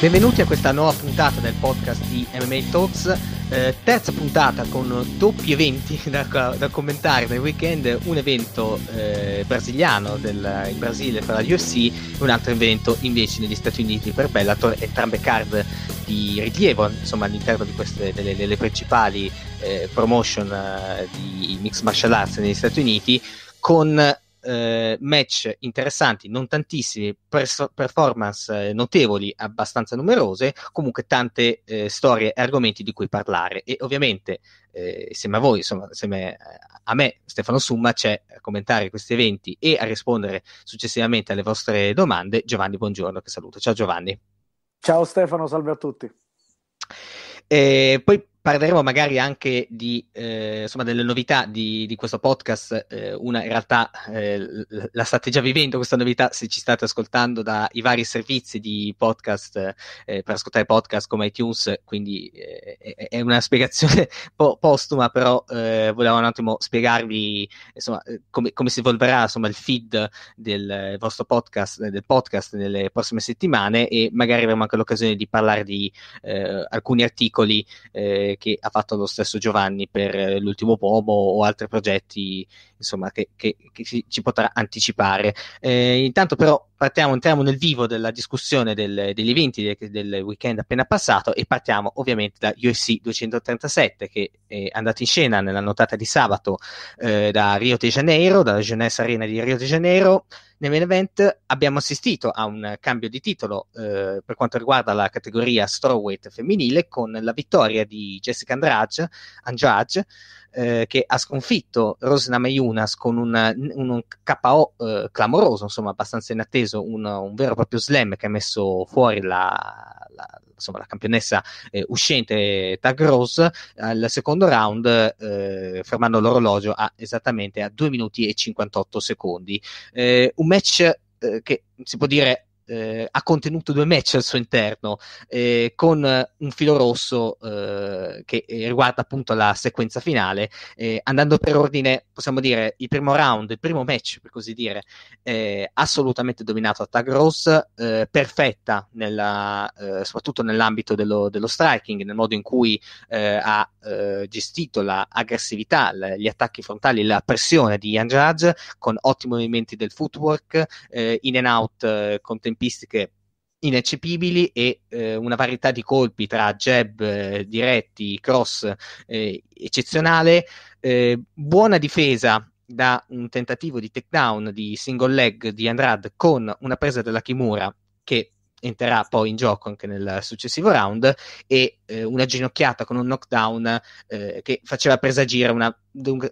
Benvenuti a questa nuova puntata del podcast di MMA Talks, eh, terza puntata con doppi eventi da, da commentare nel weekend, un evento eh, brasiliano del, in Brasile per la UFC e un altro evento invece negli Stati Uniti per Bellator, entrambe card di rilievo insomma, all'interno queste, delle, delle, principali eh, promotion eh, di Mixed Martial Arts negli Stati Uniti con eh, match interessanti, non tantissimi, perso- performance eh, notevoli, abbastanza numerose, comunque tante eh, storie e argomenti di cui parlare. E ovviamente, eh, insieme a voi, insomma, insieme eh, a me, Stefano Summa, c'è a commentare questi eventi e a rispondere successivamente alle vostre domande Giovanni Buongiorno, che saluto. Ciao Giovanni. Ciao Stefano, salve a tutti. E eh, poi parleremo magari anche di, eh, insomma, delle novità di, di questo podcast. Eh, una in realtà eh, la state già vivendo questa novità se ci state ascoltando dai vari servizi di podcast eh, per ascoltare podcast come iTunes, quindi eh, è una spiegazione po- postuma, però eh, volevo un attimo spiegarvi insomma, come, come, si evolverà insomma, il feed del vostro podcast, del podcast nelle prossime settimane e magari avremo anche l'occasione di parlare di alcuni articoli che ha fatto lo stesso Giovanni per eh, l'ultimo pomo o altri progetti insomma, che, che, che ci potrà anticipare. Eh, intanto però partiamo, entriamo nel vivo della discussione del, degli eventi del, del, weekend appena passato e partiamo ovviamente da UFC 237 che è andato in scena nella notata di sabato eh, da Rio de Janeiro, dalla Jeunesse Arena di Rio de Janeiro. Nel main event abbiamo assistito a un cambio di titolo eh, per quanto riguarda la categoria strawweight femminile con la vittoria di Jessica Andrade, Andrade eh, che ha sconfitto Rosna Meiunas con una, un, un KO eh, clamoroso, insomma abbastanza inatteso, un, un, vero e proprio slam che ha messo fuori la, la, insomma, la campionessa eh, uscente Tag Rose al secondo round, eh, fermando l'orologio a esattamente a 2 minuti e 58 secondi. Eh, un match che si può dire eh, ha contenuto due match al suo interno, eh, con eh, un filo rosso eh, che eh, riguarda appunto la sequenza finale. Eh, andando per ordine, possiamo dire il primo round, il primo match, per così dire, assolutamente dominato da Tag Ross, perfetta nella, soprattutto nell'ambito dello, dello, striking, nel modo in cui ha gestito l'aggressività, la gli attacchi frontali, la pressione di Ian Judge, con ottimi movimenti del footwork, in and out eh, contemporaneo tempistiche ineccepibili e eh, una varietà di colpi tra jab, eh, diretti, cross eh, eccezionale, eh, buona difesa da un tentativo di takedown di single leg di Andrad con una presa della Kimura che entrerà poi in gioco anche nel successivo round e eh, una ginocchiata con un knockdown eh, che faceva presagire una,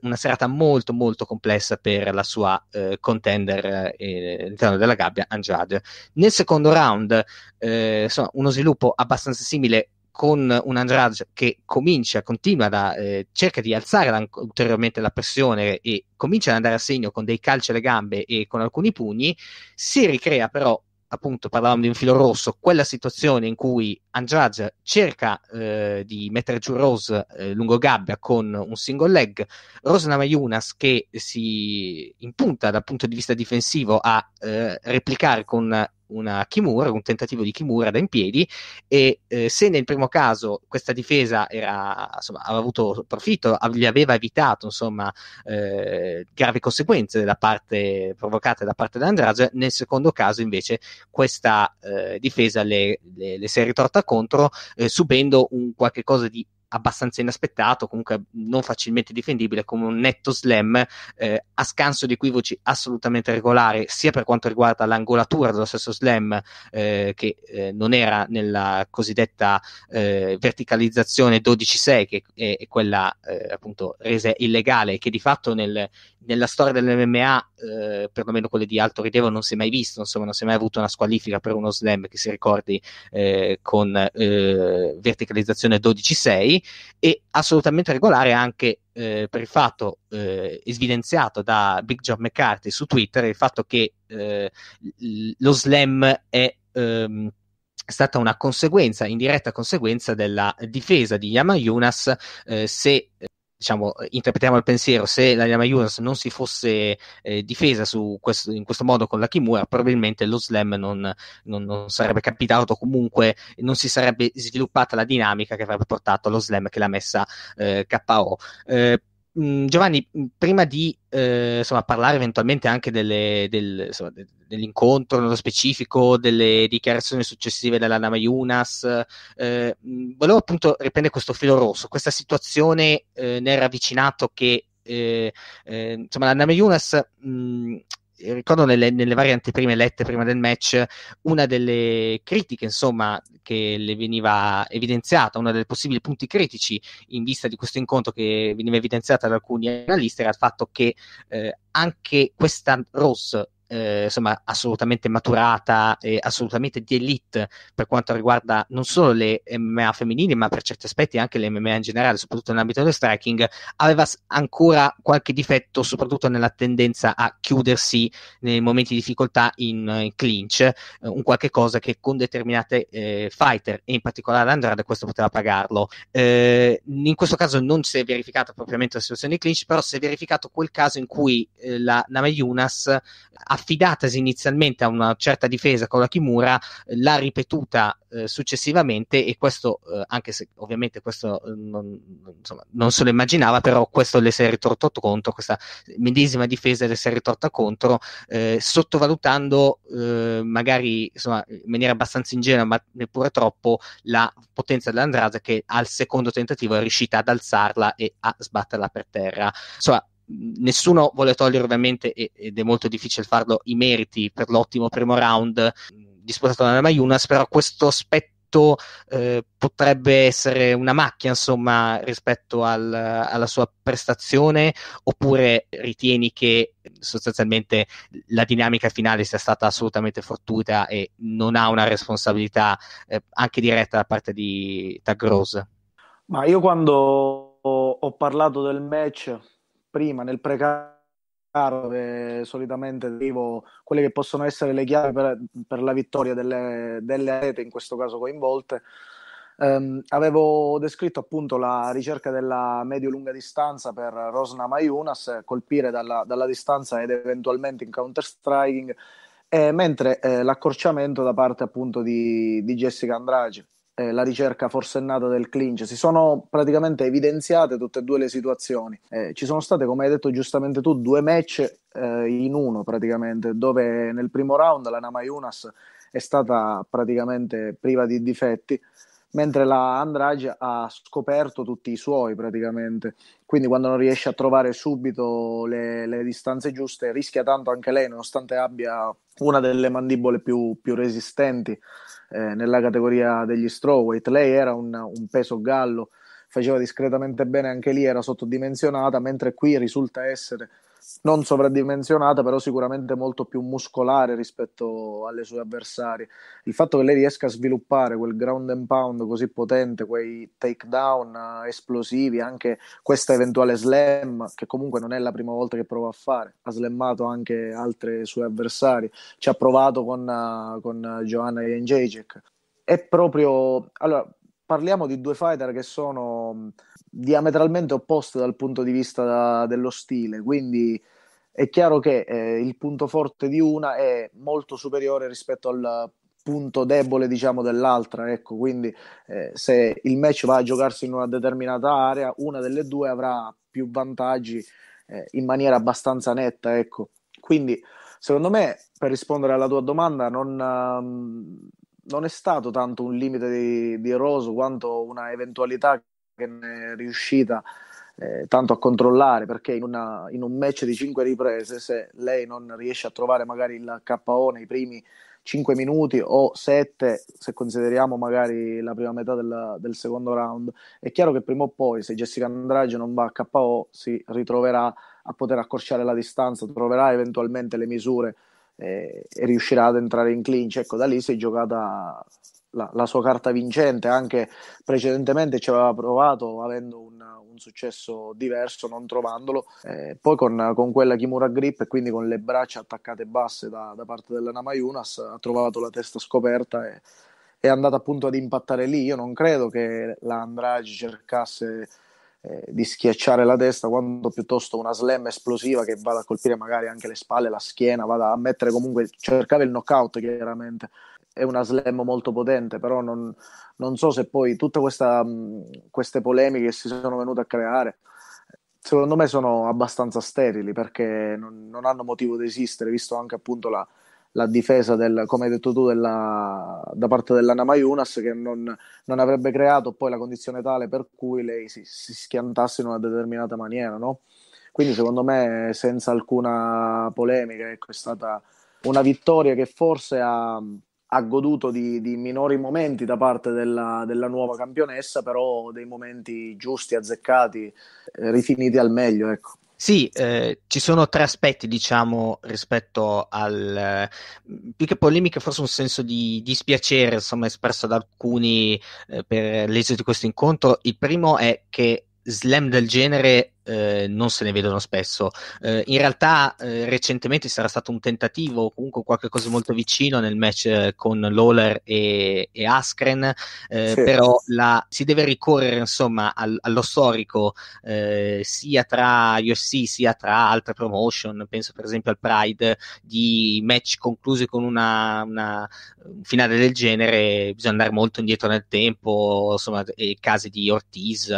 una, serata molto molto complessa per la sua eh, contender eh, all'interno della gabbia Andrade. Nel secondo round eh, insomma, uno sviluppo abbastanza simile con un Andrade che comincia, continua da, eh, cerca di alzare ulteriormente la pressione e comincia ad andare a segno con dei calci alle gambe e con alcuni pugni, si ricrea però appunto parlavamo di un filo rosso, quella situazione in cui Andrade cerca eh, di mettere giù Rose eh, lungo gabbia con un single leg, Rose Namajunas che si impunta dal punto di vista difensivo a eh, replicare con una Kimura, un tentativo di Kimura da in piedi e eh, se nel primo caso questa difesa era, insomma, aveva avuto profitto, av- gli aveva evitato insomma, eh, gravi conseguenze parte, provocate da parte dell'Andrade, nel secondo caso invece questa eh, difesa le, le, le, si è ritorta contro eh, subendo un qualche cosa di abbastanza inaspettato, comunque non facilmente difendibile, come un netto slam eh, a scanso di equivoci assolutamente regolare, sia per quanto riguarda l'angolatura dello stesso slam, eh, che eh, non era nella cosiddetta eh, verticalizzazione 12-6, che è, è quella eh, appunto resa illegale, che di fatto nel, nella storia dell'MMA, eh, perlomeno quelle di alto rilievo, non si è mai visto, insomma, non si è mai avuto una squalifica per uno slam che si ricordi con verticalizzazione 12-6 e assolutamente regolare anche eh, per il fatto eh, evidenziato da Big John McCarthy su Twitter, il fatto che eh, lo slam è... Ehm, stata una conseguenza, indiretta conseguenza della difesa di Yama Yunas eh, se diciamo, interpretiamo il pensiero, se la Lama Yunus non si fosse eh, difesa questo, in questo modo con la Kimura, probabilmente lo slam non, non, non, sarebbe capitato, comunque non si sarebbe sviluppata la dinamica che avrebbe portato allo slam che l'ha messa eh, KO. Eh, Mm, Giovanni, mm, prima di eh, insomma, parlare eventualmente anche delle, del, insomma, de, dell'incontro nello specifico, delle dichiarazioni successive della Lama Yunas, eh, mm, volevo appunto riprendere questo filo rosso, questa situazione eh, nel ravvicinato che eh, eh, insomma, la Name Yunas mh, eh, ricordo nelle, nelle varie anteprime lette prima del match, una delle critiche, insomma, che le veniva evidenziata, uno dei possibili punti critici in vista di questo incontro che veniva evidenziata da alcuni analisti era il fatto che eh, anche questa Ross eh, insomma, assolutamente maturata e assolutamente di elite per quanto riguarda non solo le MMA femminili, ma per certi aspetti anche le MMA in generale, soprattutto nell'ambito del striking, aveva ancora qualche difetto, soprattutto nella tendenza a chiudersi nei momenti di difficoltà in, in clinch, eh, un qualche cosa che con determinate eh, fighter, e in particolare Andrade, questo poteva pagarlo. Eh, in questo caso non si è verificata propriamente la situazione di clinch, però si è verificato quel caso in cui eh, la Namajunas ha affidatasi inizialmente a una certa difesa con la Kimura, l'ha ripetuta eh, successivamente e questo, eh, anche se ovviamente questo eh, non, insomma, non, se lo immaginava, però questo le si è ritorto contro, questa medesima difesa le si è ritorta contro, eh, sottovalutando eh, magari insomma, in maniera abbastanza ingenua, ma neppure troppo, la potenza dell'Andrada che al secondo tentativo è riuscita ad alzarla e a sbatterla per terra. Insomma, nessuno vuole togliere ovviamente, ed è molto difficile farlo, i meriti per l'ottimo primo round disputato dalla Mayunas, però questo aspetto eh, potrebbe essere una macchia insomma rispetto al, alla sua prestazione oppure ritieni che sostanzialmente la dinamica finale sia stata assolutamente fortuita e non ha una responsabilità eh, anche diretta da parte di Tag Rose ma io quando ho parlato del match prima nel precario dove solitamente devo quelle che possono essere le chiavi per, per la vittoria delle, delle rete in questo caso coinvolte Um, avevo descritto appunto la ricerca della medio-lunga distanza per Rosna Maiunas, colpire dalla, dalla, distanza ed eventualmente in counter-striking, eh, mentre eh, l'accorciamento da parte appunto di, di Jessica Andrade eh, la ricerca forsennata del clinch, si sono praticamente evidenziate tutte e due le situazioni. Eh, ci sono state, come hai detto giustamente tu, due match eh, in uno praticamente, dove nel primo round la Namayunas è stata praticamente priva di difetti, mentre la Andrage ha scoperto tutti i suoi praticamente. Quindi quando non riesce a trovare subito le, le distanze giuste rischia tanto anche lei, nonostante abbia una delle mandibole più, più resistenti eh, nella categoria degli strawweight. Lei era un, un peso gallo, faceva discretamente bene anche lì, era sottodimensionata, mentre qui risulta essere non sovradimensionata, però sicuramente molto più muscolare rispetto alle sue avversarie. Il fatto che lei riesca a sviluppare quel ground and pound così potente, quei takedown eh, esplosivi, anche questa eventuale slam, che comunque non è la prima volta che prova a fare, ha slammato anche altre sue avversarie, ci ha provato con, eh, con Joanna Janjacek. È proprio... Allora, parliamo di due fighter che sono diametralmente opposte dal punto di vista da, dello stile, quindi è chiaro che eh, il punto forte di una è molto superiore rispetto al punto debole diciamo dell'altra ecco quindi eh, se il match va a giocarsi in una determinata area una delle due avrà più vantaggi eh, in maniera abbastanza netta ecco quindi secondo me per rispondere alla tua domanda non, um, non è stato tanto un limite di, di Roso quanto una eventualità che non è riuscita eh, tanto a controllare perché in, una, in, un match di 5 riprese se lei non riesce a trovare magari il KO nei primi 5 minuti o 7 se consideriamo magari la prima metà della, del secondo round è chiaro che prima o poi se Jessica Andrade non va a KO si ritroverà a poter accorciare la distanza troverà eventualmente le misure eh, e riuscirà ad entrare in clinch ecco da lì si è giocata la, la, sua carta vincente, anche precedentemente ci aveva provato avendo un, un successo diverso, non trovandolo, eh, poi con, con, quella Kimura Grip e quindi con le braccia attaccate basse da, da parte della Namayunas ha trovato la testa scoperta e è andata appunto ad impattare lì. Io non credo che la Andrade cercasse eh, di schiacciare la testa, quanto piuttosto una slam esplosiva che vada a colpire magari anche le spalle, la schiena, vada a mettere comunque, cercava il knockout chiaramente è una slam molto potente, però non, non so se poi tutte queste polemiche che si sono venute a creare, secondo me sono abbastanza sterili perché non, non hanno motivo di esistere, visto anche appunto la, la difesa, del, come hai detto tu, della, da parte dell'Anna Maiunas che non, non, avrebbe creato poi la condizione tale per cui lei si, si schiantasse in una determinata maniera, no? Quindi secondo me senza alcuna polemica ecco, è stata una vittoria che forse ha, ha goduto di, di, minori momenti da parte della, della, nuova campionessa, però dei momenti giusti, azzeccati, eh, rifiniti al meglio. Ecco. Sì, eh, ci sono tre aspetti, diciamo, rispetto al eh, più che polemica, forse un senso di dispiacere, insomma, espresso da alcuni eh, per l'esito di questo incontro. Il primo è che slam del genere eh, non se ne vedono spesso. Eh, in realtà eh, recentemente sarà stato un tentativo, o comunque qualcosa molto vicino nel match eh, con Lawler e, e Askren, eh, sì. però la, si deve ricorrere insomma al, allo storico sia tra UFC sia tra altre promotion, penso per esempio al Pride, di match conclusi con una, una finale del genere, bisogna andare molto indietro nel tempo, insomma, casi di Ortiz,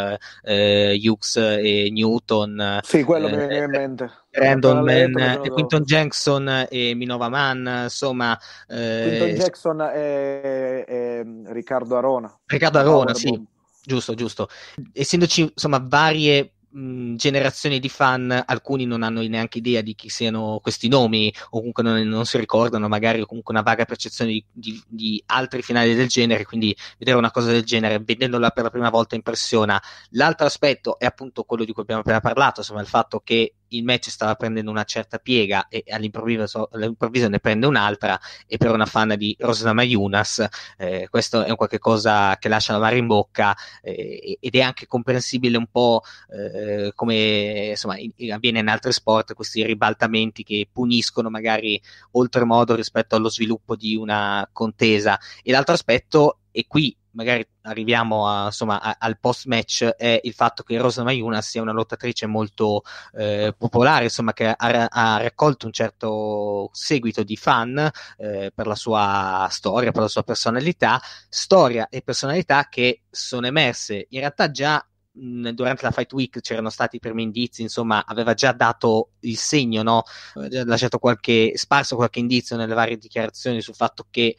eh, Hughes e Newton Newton, sì, quello eh, mi viene in mente. Brandon Mann, Quinton Jackson e Minova Mann, insomma. Eh, Quinton Jackson e, e, Riccardo Arona. Riccardo Arona sì, giusto, giusto. Essendoci insomma varie mh, mm, generazioni di fan, alcuni non hanno neanche idea di chi siano questi nomi, o comunque non, non si ricordano, magari comunque una vaga percezione di, di, di, altri finali del genere. Quindi vedere una cosa del genere, vedendola per la prima volta, impressiona. L'altro aspetto è appunto quello di cui abbiamo appena parlato, insomma, il fatto che il match stava prendendo una certa piega e all'improvviso, all'improvviso ne prende un'altra e per una fan di Rosna Mayunas eh, questo è un qualche cosa che lascia la mare in bocca eh, ed è anche comprensibile un po' eh, come insomma, avviene in altri sport questi ribaltamenti che puniscono magari oltremodo rispetto allo sviluppo di una contesa e l'altro aspetto e qui magari arriviamo a, insomma, a, al post match è il fatto che Rosa Mayuna sia una lottatrice molto eh, popolare insomma che ha, ha, raccolto un certo seguito di fan eh, per la sua storia per la sua personalità storia e personalità che sono emerse in realtà già durante la Fight Week c'erano stati i primi indizi, insomma, aveva già dato il segno, no? Aveva lasciato qualche sparso qualche indizio nelle varie dichiarazioni sul fatto che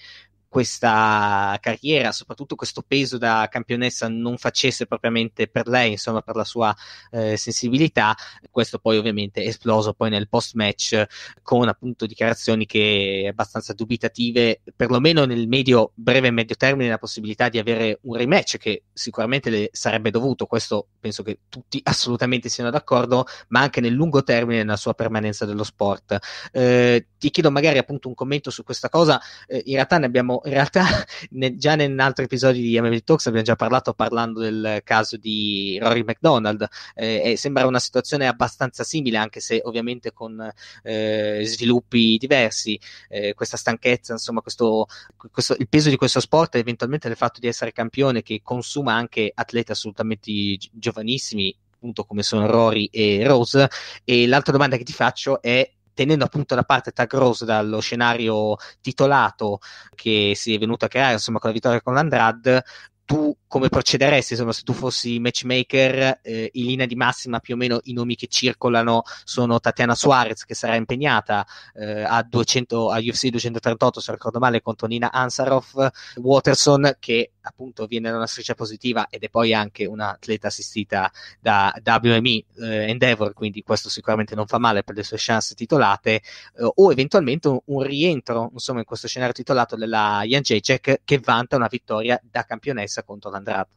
questa carriera, soprattutto questo peso da campionessa non facesse propriamente per lei, insomma per la sua eh, sensibilità, questo poi ovviamente è esploso poi nel post match con appunto dichiarazioni che abbastanza dubitative, perlomeno nel medio, breve e medio termine, la possibilità di avere un rematch che sicuramente le sarebbe dovuto, questo penso che tutti assolutamente siano d'accordo, ma anche nel lungo termine nella sua permanenza dello sport. Eh, ti chiedo magari appunto un commento su questa cosa, eh, in realtà ne abbiamo in realtà ne, già in altri episodi di MMT Talks abbiamo già parlato parlando del caso di Rory McDonald eh, sembra una situazione abbastanza simile anche se ovviamente con eh, sviluppi diversi eh, questa stanchezza insomma questo, questo, il peso di questo sport e eventualmente il fatto di essere campione che consuma anche atleti assolutamente gi- giovanissimi appunto come sono Rory e Rose e l'altra domanda che ti faccio è tenendo appunto da parte Tag Rose dallo scenario titolato che si è venuto a creare insomma con la vittoria con l'Andrad tu come procederesti? Insomma, se tu fossi matchmaker, eh, in linea di massima più o meno i nomi che circolano sono Tatiana Suarez, che sarà impegnata eh, a, 200, a UFC 238, se ricordo male, contro Nina Ansaroff, Waterson, che appunto viene da una striscia positiva ed è poi anche un'atleta assistita da WME eh, Endeavor, quindi questo sicuramente non fa male per le sue chance titolate, eh, o eventualmente un, un, rientro insomma in questo scenario titolato della Jan Jacek che vanta una vittoria da campionessa contro la andato.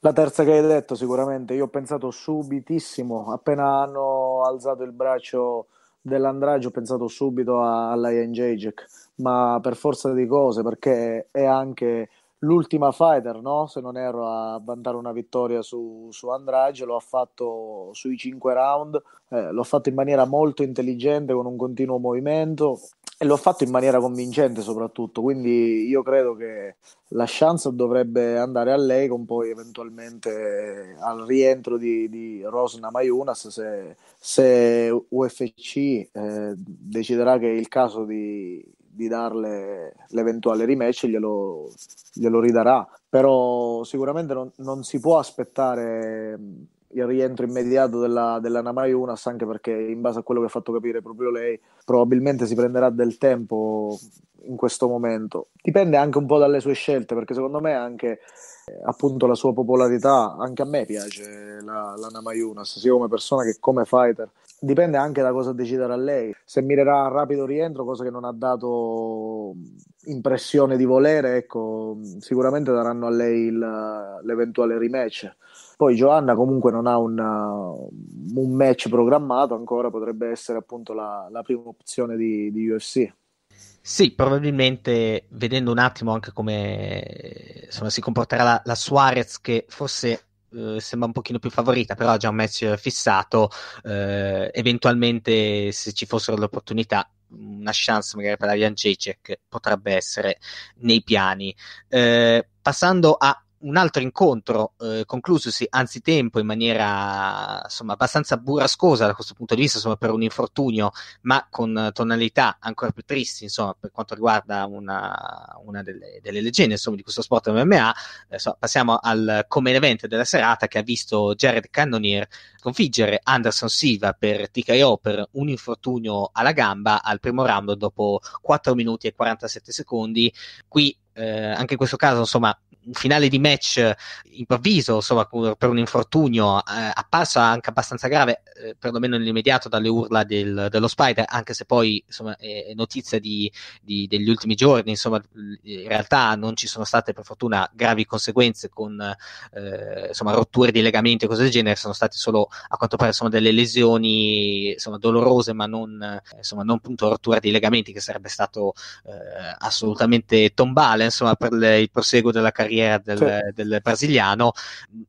La terza che hai detto sicuramente, io ho pensato subitissimo, appena hanno alzato il braccio dell'Andraggio ho pensato subito all'Ian Jacek, ma per forza di cose perché è anche l'ultima fighter, no? se non erro, a vantare una vittoria su, su Andrade, lo ha fatto sui cinque round, eh, l'ho fatto in maniera molto intelligente, con un continuo movimento, e lo ha fatto in maniera convincente soprattutto, quindi io credo che la chance dovrebbe andare a lei con poi eventualmente eh, al rientro di, di Rosna Maiunas se, se UFC eh, deciderà che è il caso di, di darle l'eventuale rematch glielo, glielo ridarà, però sicuramente non, non si può aspettare il rientro immediato della, della Namai Unas, anche perché in base a quello che ha fatto capire proprio lei, probabilmente si prenderà del tempo in questo momento. Dipende anche un po' dalle sue scelte, perché secondo me anche eh, appunto la sua popolarità, anche a me piace la, la Namai Unas, sia come persona che come fighter. Dipende anche da cosa deciderà lei. Se mirerà a rapido rientro, cosa che non ha dato impressione di volere, ecco, sicuramente daranno a lei il, l'eventuale rematch poi Joanna comunque non ha una, uh, un match programmato ancora, potrebbe essere appunto la, la prima opzione di, di UFC. Sì, probabilmente vedendo un attimo anche come insomma, si comporterà la, la, Suarez, che forse eh, sembra un pochino più favorita, però ha già un match fissato. Eh, eventualmente, se ci fossero le opportunità, una chance magari per la Jan Jacek potrebbe essere nei piani. Eh, passando a un altro incontro eh, conclusosi anzitempo in maniera insomma, abbastanza burrascosa da questo punto di vista, insomma, per un infortunio, ma con tonalità ancora più tristi insomma, per quanto riguarda una, una delle, delle, leggende insomma, di questo sport MMA. Adesso passiamo al come event della serata che ha visto Jared Cannonier sconfiggere Anderson Silva per TKO per un infortunio alla gamba al primo round dopo 4 minuti e 47 secondi. Qui eh, anche in questo caso, insomma, un finale di match eh, improvviso, insomma, per un infortunio, eh, apparso anche abbastanza grave, eh, perlomeno nell'immediato dalle urla del, dello Spider, anche se poi, insomma, è, notizia di, di, degli ultimi giorni, insomma, in realtà non ci sono state per fortuna gravi conseguenze con, eh, insomma, rotture di legamenti e cose del genere, sono state solo, a quanto pare, insomma, delle lesioni, insomma, dolorose, ma non, eh, insomma, non appunto rottura di legamenti, che sarebbe stato eh, assolutamente tombale, insomma, per le, il proseguo della carriera carriera del, certo. del brasiliano.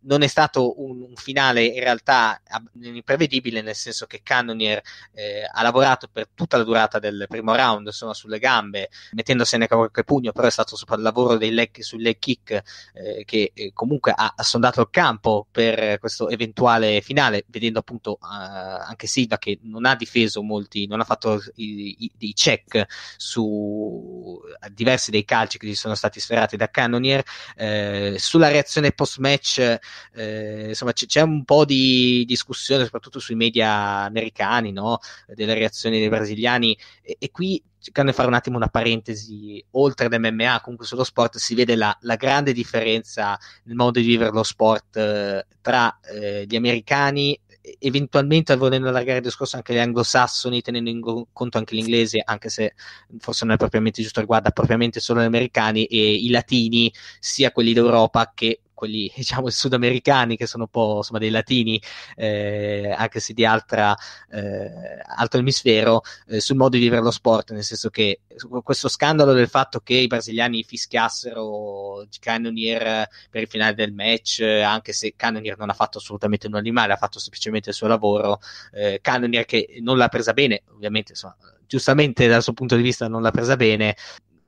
Non è stato un, un, finale in realtà imprevedibile, nel senso che Cannonier eh, ha lavorato per tutta la durata del primo round, insomma, sulle gambe, mettendosene qualche pugno, però è stato sopra il lavoro dei leg, sul leg kick eh, che eh, comunque ha, ha sondato il campo per questo eventuale finale, vedendo appunto eh, anche Silva che non ha difeso molti, non ha fatto dei check su eh, diversi dei calci che gli sono stati sferrati da Cannonier eh, sulla reazione post-match, eh, insomma, c- c'è un po' di discussione, soprattutto sui media americani, no? delle reazioni dei brasiliani, e, e qui cercando di fare un attimo una parentesi oltre l'MMA, comunque sullo sport si vede la, la grande differenza nel modo di vivere lo sport eh, tra eh, gli americani eventualmente volendo allargare il discorso anche agli anglosassoni, tenendo in conto anche l'inglese, anche se forse non è propriamente giusto, riguarda propriamente solo gli americani e i latini, sia quelli d'Europa che quelli diciamo sudamericani che sono un po' insomma dei latini, eh, anche se di altra, eh, altro emisfero, eh, sul modo di vivere lo sport, nel senso che questo scandalo del fatto che i brasiliani fischiassero Cannonier per il finale del match, anche se Cannonier non ha fatto assolutamente nulla di male, ha fatto semplicemente il suo lavoro, eh, Cannonier che non l'ha presa bene, ovviamente insomma, giustamente dal suo punto di vista non l'ha presa bene,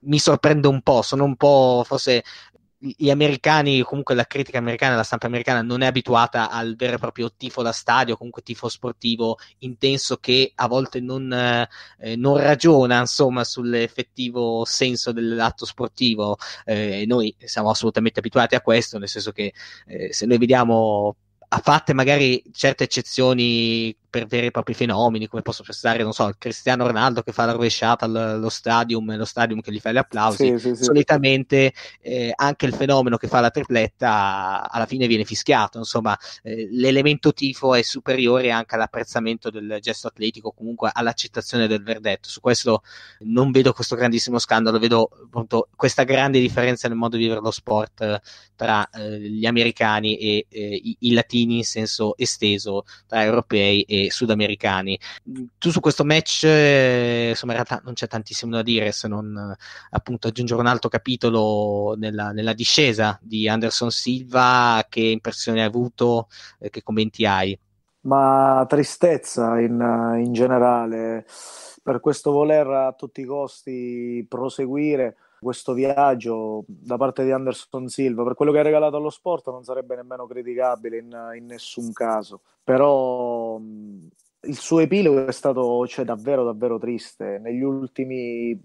mi sorprende un po', sono un po' forse gli americani, comunque la critica americana, la stampa americana non è abituata al vero e proprio tifo da stadio, comunque tifo sportivo intenso che a volte non, eh, non ragiona insomma sull'effettivo senso dell'atto sportivo. Eh, noi siamo assolutamente abituati a questo, nel senso che eh, se noi vediamo a fatte magari certe eccezioni per veri e propri fenomeni, come posso pensare, non so, Cristiano Ronaldo che fa la rovesciata allo stadium, lo stadium che gli fa gli applausi, sì, sì, solitamente eh, anche il fenomeno che fa la tripletta alla fine viene fischiato, insomma, eh, l'elemento tifo è superiore anche all'apprezzamento del gesto atletico, comunque all'accettazione del verdetto. Su questo non vedo questo grandissimo scandalo, vedo appunto questa grande differenza nel modo di vivere lo sport eh, tra eh, gli americani e eh, i, i latini in senso esteso, tra europei e sudamericani. Tu su questo match, eh, insomma, in realtà non c'è tantissimo da dire se non eh, appunto aggiungere un altro capitolo nella, nella discesa di Anderson Silva, che impressione hai avuto, eh, che commenti hai? Ma tristezza in, in generale per questo voler a tutti i costi proseguire questo viaggio da parte di Anderson Silva per quello che ha regalato allo sport non sarebbe nemmeno criticabile in, in nessun caso però il suo epilogo è stato cioè, davvero davvero triste negli ultimi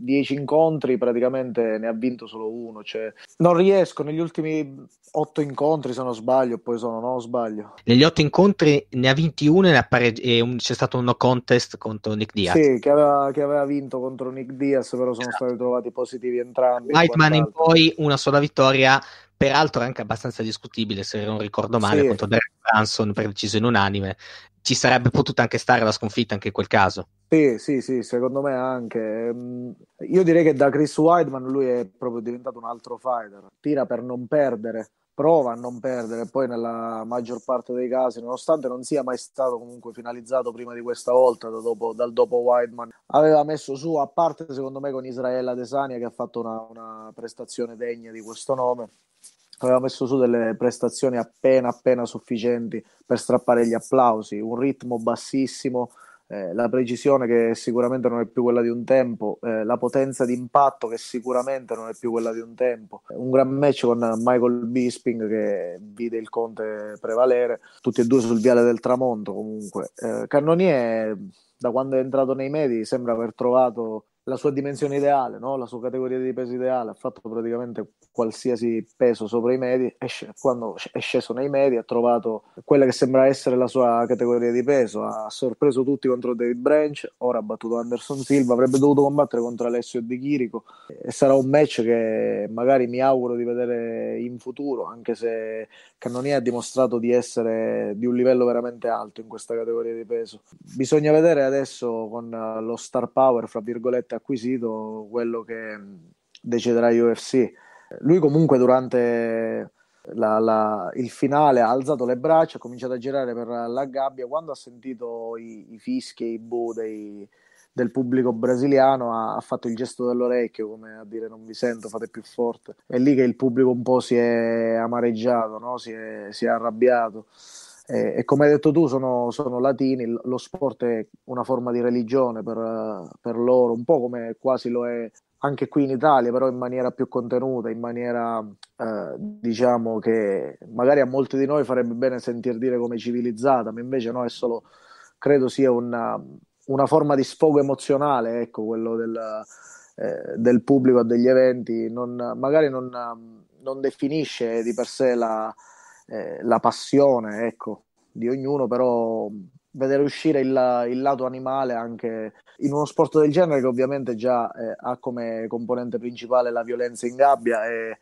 dieci incontri praticamente ne ha vinto solo uno. Cioè, non riesco negli ultimi otto incontri, se non sbaglio, poi sono no, sbaglio. Negli otto incontri ne ha vinti uno e, appare... e un... c'è stato un no contest contro Nick Diaz. Sì, che aveva, che aveva vinto contro Nick Diaz, però sono esatto. stati trovati positivi entrambi. Whiteman in poi una sola vittoria peraltro anche abbastanza discutibile se non ricordo male sì. contro Derek Branson preciso in unanime ci sarebbe potuta anche stare la sconfitta anche in quel caso sì, sì, sì, secondo me anche. Ehm, io direi che da Chris Wideman lui è proprio diventato un altro fighter. Tira per non perdere, prova a non perdere, poi nella maggior parte dei casi, nonostante non sia mai stato comunque finalizzato prima di questa volta, da dopo, dal dopo Wideman, aveva messo su, a parte secondo me con Israele Adesania che ha fatto una, una prestazione degna di questo nome, aveva messo su delle prestazioni appena appena sufficienti per strappare gli applausi, un ritmo bassissimo eh, la precisione che sicuramente non è più quella di un tempo, eh, la potenza di impatto che sicuramente non è più quella di un tempo. Un gran match con Michael Bisping che vide il Conte prevalere, tutti e due sul viale del tramonto comunque. Eh, Cannonier da quando è entrato nei medi sembra aver trovato la sua dimensione ideale, no? la sua categoria di peso ideale, ha fatto praticamente qualsiasi peso sopra i medi e quando è sceso nei medi ha trovato quella che sembra essere la sua categoria di peso, ha sorpreso tutti contro David Branch, ora ha battuto Anderson Silva, avrebbe dovuto combattere contro Alessio Di Chirico e sarà un match che magari mi auguro di vedere in futuro, anche se Cannonier ha dimostrato di essere di un livello veramente alto in questa categoria di peso. Bisogna vedere adesso con lo star power, fra virgolette, acquisito quello che mm, deciderà UFC. Lui comunque durante la, la, il finale ha alzato le braccia, ha cominciato a girare per la gabbia, quando ha sentito i, i fischi, i boh dei, del pubblico brasiliano ha, ha, fatto il gesto dell'orecchio come a dire non vi sento, fate più forte. È lì che il pubblico un po' si è amareggiato, no? si, è, si, è, arrabbiato. E, e come hai detto tu, sono, sono, latini, lo sport è una forma di religione per, per loro, un po' come quasi lo è anche qui in Italia, però in maniera più contenuta, in maniera eh, diciamo che magari a molti di noi farebbe bene sentir dire come civilizzata, ma invece no, è solo, credo sia una, una forma di sfogo emozionale, ecco, quello del, eh, del pubblico a degli eventi, non, magari non, non, definisce di per sé la, eh, la passione ecco, di ognuno, però vedere uscire il, il, lato animale anche in uno sport del genere che ovviamente già eh, ha come componente principale la violenza in gabbia è,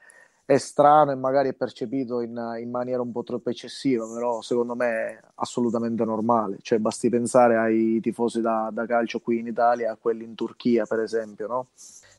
è strano e magari è percepito in, in, maniera un po' troppo eccessiva, però secondo me è assolutamente normale, cioè basti pensare ai tifosi da, da calcio qui in Italia a quelli in Turchia per esempio, no?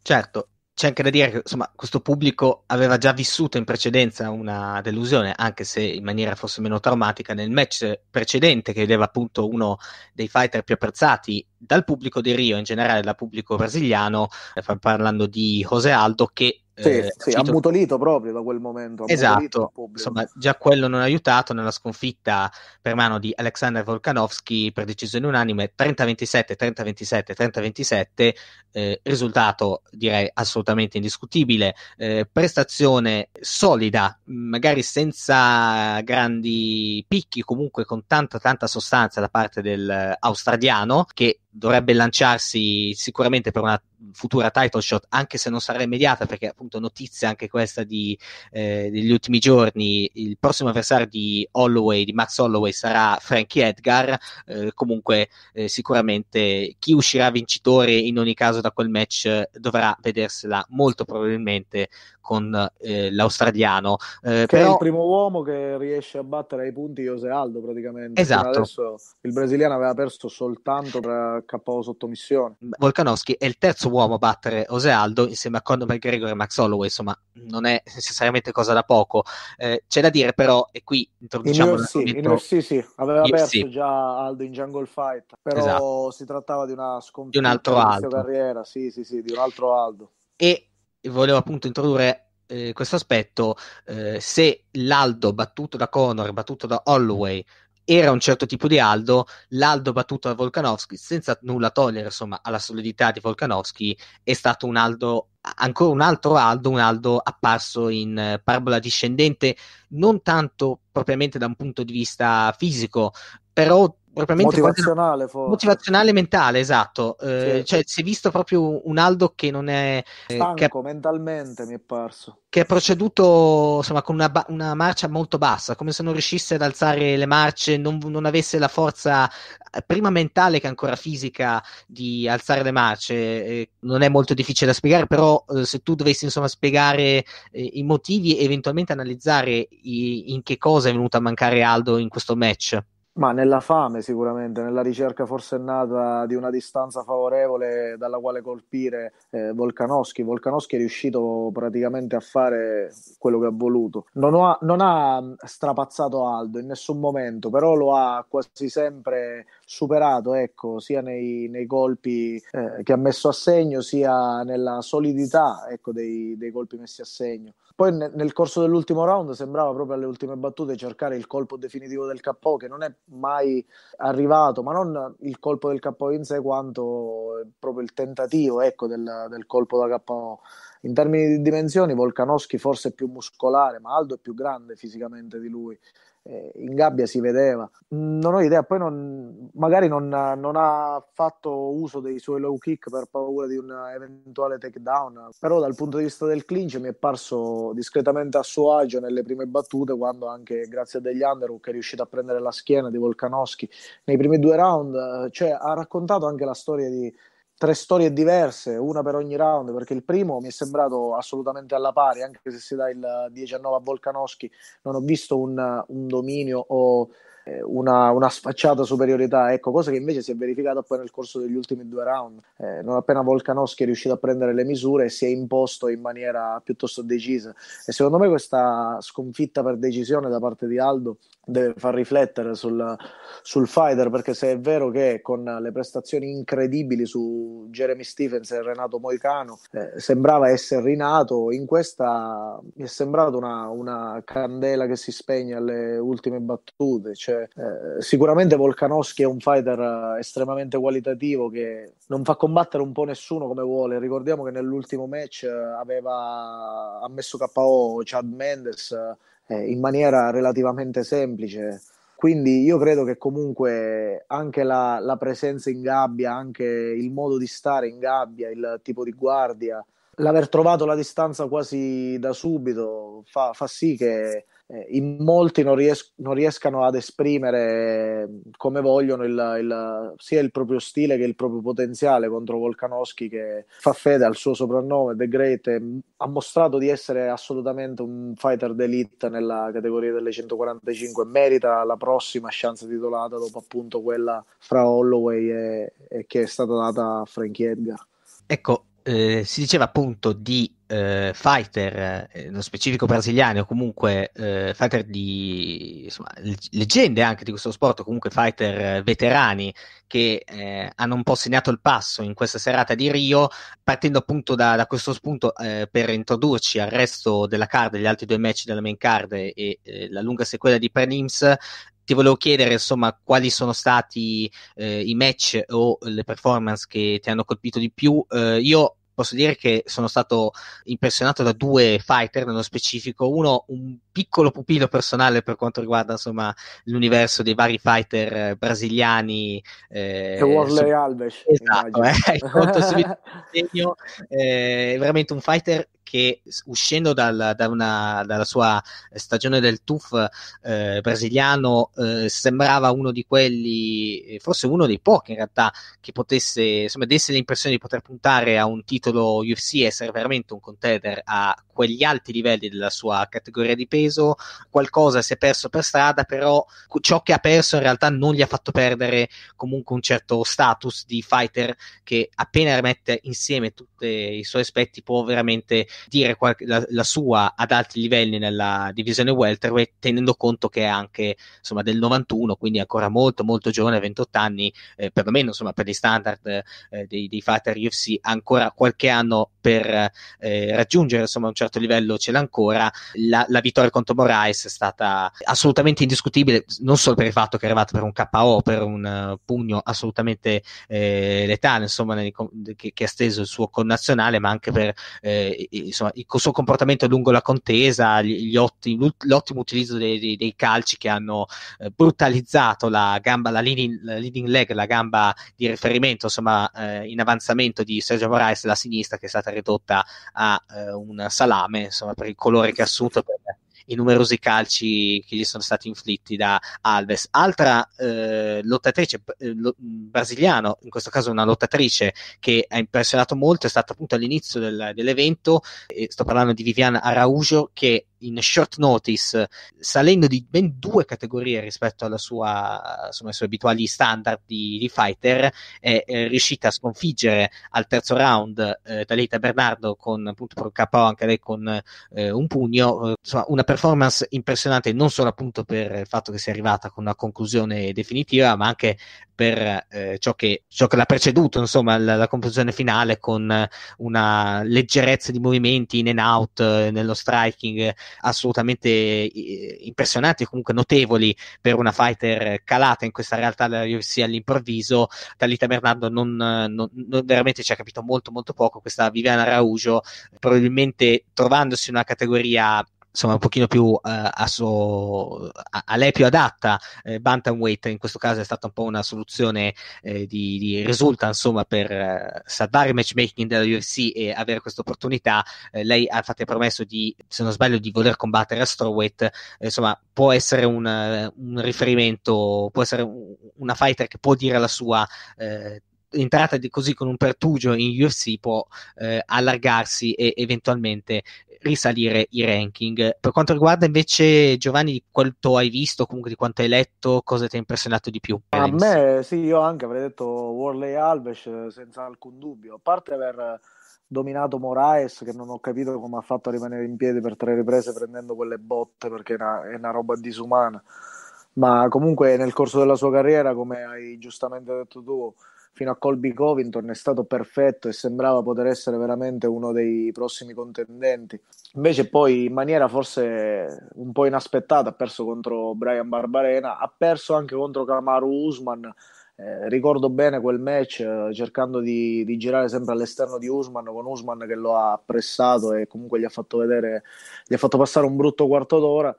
Certo, c'è anche da dire che insomma, questo pubblico aveva già vissuto in precedenza una delusione, anche se in maniera forse meno traumatica, nel match precedente che vedeva appunto uno dei fighter più apprezzati dal pubblico di Rio, in generale dal pubblico brasiliano, eh, parlando di José Aldo, che sì, eh, sì ammutolito proprio da quel momento. Esatto, insomma, già quello non ha aiutato nella sconfitta per mano di Alexander Volkanovski per decisione unanime 30-27, 30-27, 30-27, eh, risultato direi assolutamente indiscutibile, eh, prestazione solida, magari senza grandi picchi, comunque con tanta tanta sostanza da parte dell'australiano eh, che dovrebbe lanciarsi sicuramente per una futura title shot, anche se non sarà immediata, perché appunto notizia anche questa di, eh, degli ultimi giorni, il prossimo avversario di Holloway, di Max Holloway, sarà Frankie Edgar, eh, comunque eh, sicuramente chi uscirà vincitore in ogni caso da quel match eh, dovrà vedersela molto probabilmente con eh, l'australiano. Eh, che però... è il primo uomo che riesce a battere ai punti Jose Aldo praticamente. Esatto. Adesso il brasiliano aveva perso soltanto per KO sottomissione. Volkanovski è il terzo uomo a battere Jose Aldo insieme a Conor McGregor e Max Holloway, insomma non è necessariamente cosa da poco. Eh, c'è da dire però, e qui introduciamo... In sì, in UFC sì, aveva UFC. perso già Aldo in Jungle Fight, però esatto. si trattava di una sconfitta di un altro Aldo. Carriera. Sì, sì, sì, di un altro Aldo. E volevo appunto introdurre eh, questo aspetto, eh, se l'Aldo battuto da Conor, battuto da Holloway, era un certo tipo di Aldo, l'Aldo battuto da Volkanovski, senza nulla togliere insomma alla solidità di Volkanovski, è stato un Aldo, ancora un altro Aldo, un Aldo apparso in eh, parabola discendente, non tanto propriamente da un punto di vista fisico, però motivazionale, quasi, motivazionale mentale, esatto. Eh, sì. Cioè, si è visto proprio un Aldo che non è eh, stanco che mentalmente, mi è parso. Che è proceduto insomma, con una, una, marcia molto bassa, come se non riuscisse ad alzare le marce, non, non avesse la forza eh, prima mentale che ancora fisica di alzare le marce. Eh, non è molto difficile da spiegare, però eh, se tu dovessi insomma spiegare eh, i motivi e eventualmente analizzare i, in che cosa è venuto a mancare Aldo in questo match. Ma nella fame sicuramente, nella ricerca forsennata di una distanza favorevole dalla quale colpire eh, Volkanovski. Volkanovski è riuscito praticamente a fare quello che ha voluto. Non, ha, non ha strapazzato Aldo in nessun momento, però lo ha quasi sempre superato ecco, sia nei, nei colpi eh, che ha messo a segno sia nella solidità ecco, dei, dei, colpi messi a segno. Poi ne, nel corso dell'ultimo round sembrava proprio alle ultime battute cercare il colpo definitivo del KO che non è mai arrivato, ma non il colpo del KO in sé quanto eh, proprio il tentativo ecco, del, del colpo da KO. In termini di dimensioni Volkanovski forse è più muscolare, ma Aldo è più grande fisicamente di lui. Eh, in gabbia si vedeva. Non ho idea, poi non, magari non, non, ha fatto uso dei suoi low kick per paura di un eventuale takedown, però dal punto di vista del clinch mi è parso discretamente a suo agio nelle prime battute quando anche grazie a degli underhook è riuscito a prendere la schiena di Volkanovski nei primi due round, cioè ha raccontato anche la storia di tre storie diverse, una per ogni round, perché il primo mi è sembrato assolutamente alla pari, anche se si dà il 19 a Volkanovski, non ho visto un, un dominio o eh, una, una, sfacciata superiorità, ecco, cosa che invece si è verificata poi nel corso degli ultimi due round. Eh, non appena Volkanovski è riuscito a prendere le misure e si è imposto in maniera piuttosto decisa. E secondo me questa sconfitta per decisione da parte di Aldo deve far riflettere sul, sul, fighter perché se è vero che con le prestazioni incredibili su Jeremy Stephens e Renato Moicano eh, sembrava essere rinato in questa mi è sembrato una, una, candela che si spegne alle ultime battute cioè, eh, sicuramente Volkanovski è un fighter eh, estremamente qualitativo che non fa combattere un po' nessuno come vuole ricordiamo che nell'ultimo match eh, aveva messo KO Chad Mendes eh, in maniera relativamente semplice. Quindi io credo che comunque anche la, la, presenza in gabbia, anche il modo di stare in gabbia, il tipo di guardia, l'aver trovato la distanza quasi da subito fa, fa sì che eh, in molti non, ries- non, riescano ad esprimere ehm, come vogliono il, il, sia il proprio stile che il proprio potenziale contro Volkanovski che fa fede al suo soprannome The Great e ha mostrato di essere assolutamente un fighter d'elite nella categoria delle 145 merita la prossima chance titolata dopo appunto quella fra Holloway e, e che è stata data a Frankie Edgar Ecco, eh, si diceva appunto di eh, fighter, eh, nello specifico brasiliani o comunque eh, fighter di insomma, leggende anche di questo sport, comunque fighter eh, veterani che hanno un po' segnato il passo in questa serata di Rio, partendo appunto da, da questo spunto per introdurci al resto della card, gli altri due match della main card e la lunga sequela di prelims, ti volevo chiedere insomma quali sono stati eh, i match o le performance che ti hanno colpito di più. Eh, io posso dire che sono stato impressionato da due fighter nello specifico, uno un piccolo pupillo personale per quanto riguarda insomma, l'universo dei vari fighter eh, brasiliani. Eh, che su- Alves. Esatto, eh, conto subito segno, eh, veramente un fighter che uscendo dal, da una, dalla sua stagione del TUF eh, brasiliano eh, sembrava uno di quelli, eh, forse uno dei pochi in realtà, che potesse, insomma, desse l'impressione di poter puntare a un titolo UFC e essere veramente un contender a gli alti livelli della sua categoria di peso, qualcosa si è perso per strada, però ciò che ha perso in realtà non gli ha fatto perdere comunque un certo status di fighter che appena mette insieme tutti i suoi aspetti può veramente dire qual- la, la, sua ad alti livelli nella divisione welterweight, tenendo conto che è anche insomma, del 91, quindi ancora molto molto giovane, 28 anni, eh, perlomeno insomma, per gli standard eh, dei, dei fighter UFC, ancora qualche anno per eh, raggiungere insomma, un certo certo livello ce l'ha ancora. La, la vittoria contro Moraes è stata assolutamente indiscutibile, non solo per il fatto che è arrivato per un KO, per un uh, pugno assolutamente eh, letale, insomma, nel, che, che, ha steso il suo connazionale, ma anche per eh, insomma, il suo comportamento lungo la contesa, gli, gli otti, l'ottimo utilizzo dei, dei, dei, calci che hanno eh, brutalizzato la gamba, la leading, la leading, leg, la gamba di riferimento, insomma, eh, in avanzamento di Sergio Moraes, la sinistra che è stata ridotta a eh, un salato infame, insomma, per il colore che ha assunto per i numerosi calci che gli sono stati inflitti da Alves. Altra eh, lottatrice eh, lo, brasiliana, in questo caso una lottatrice che ha impressionato molto, è stata appunto all'inizio del, dell'evento, eh, sto parlando di Viviana Araujo che in short notice, salendo di ben due categorie rispetto sua, insomma, ai suoi abituali standard di, di fighter, è, è, riuscita a sconfiggere al terzo round eh, Talita Bernardo con appunto per KO anche lei con eh, un pugno, insomma una performance impressionante non solo appunto per il fatto che sia arrivata con una conclusione definitiva, ma anche per eh, ciò, che, ciò, che, l'ha preceduto, insomma, la, la composizione finale con una leggerezza di movimenti in and out, eh, nello striking eh, assolutamente eh, impressionanti, comunque notevoli per una fighter calata in questa realtà della UFC all'improvviso. Talita Bernardo non, non, non veramente ci ha capito molto molto poco, questa Viviana Raujo probabilmente trovandosi in una categoria insomma un pochino più uh, a, suo, a, a, lei più adatta eh, Bantamweight in questo caso è stata un po' una soluzione eh, di, di, risulta insomma per eh, salvare il matchmaking della UFC e avere questa opportunità eh, lei ha infatti promesso di se non sbaglio di voler combattere a strawweight eh, insomma può essere un, un riferimento può essere un, una fighter che può dire la sua entrata di, così con un pertugio in UFC può eh, allargarsi e eventualmente risalire i ranking. Per quanto riguarda invece Giovanni, di quanto hai visto, comunque di quanto hai letto, cosa ti ha impressionato di più? A me sì, io anche avrei detto Warley Alves senza alcun dubbio, a parte aver dominato Moraes che non ho capito come ha fatto a rimanere in piedi per tre riprese prendendo quelle botte perché è una, è una roba disumana ma comunque nel corso della sua carriera come hai giustamente detto tu fino a Colby Covington è stato perfetto e sembrava poter essere veramente uno dei prossimi contendenti. Invece poi in maniera forse un po' inaspettata ha perso contro Brian Barbarena, ha perso anche contro Kamaru Usman. Eh, ricordo bene quel match eh, cercando di, di, girare sempre all'esterno di Usman con Usman che lo ha pressato e comunque gli ha fatto vedere gli ha fatto passare un brutto quarto d'ora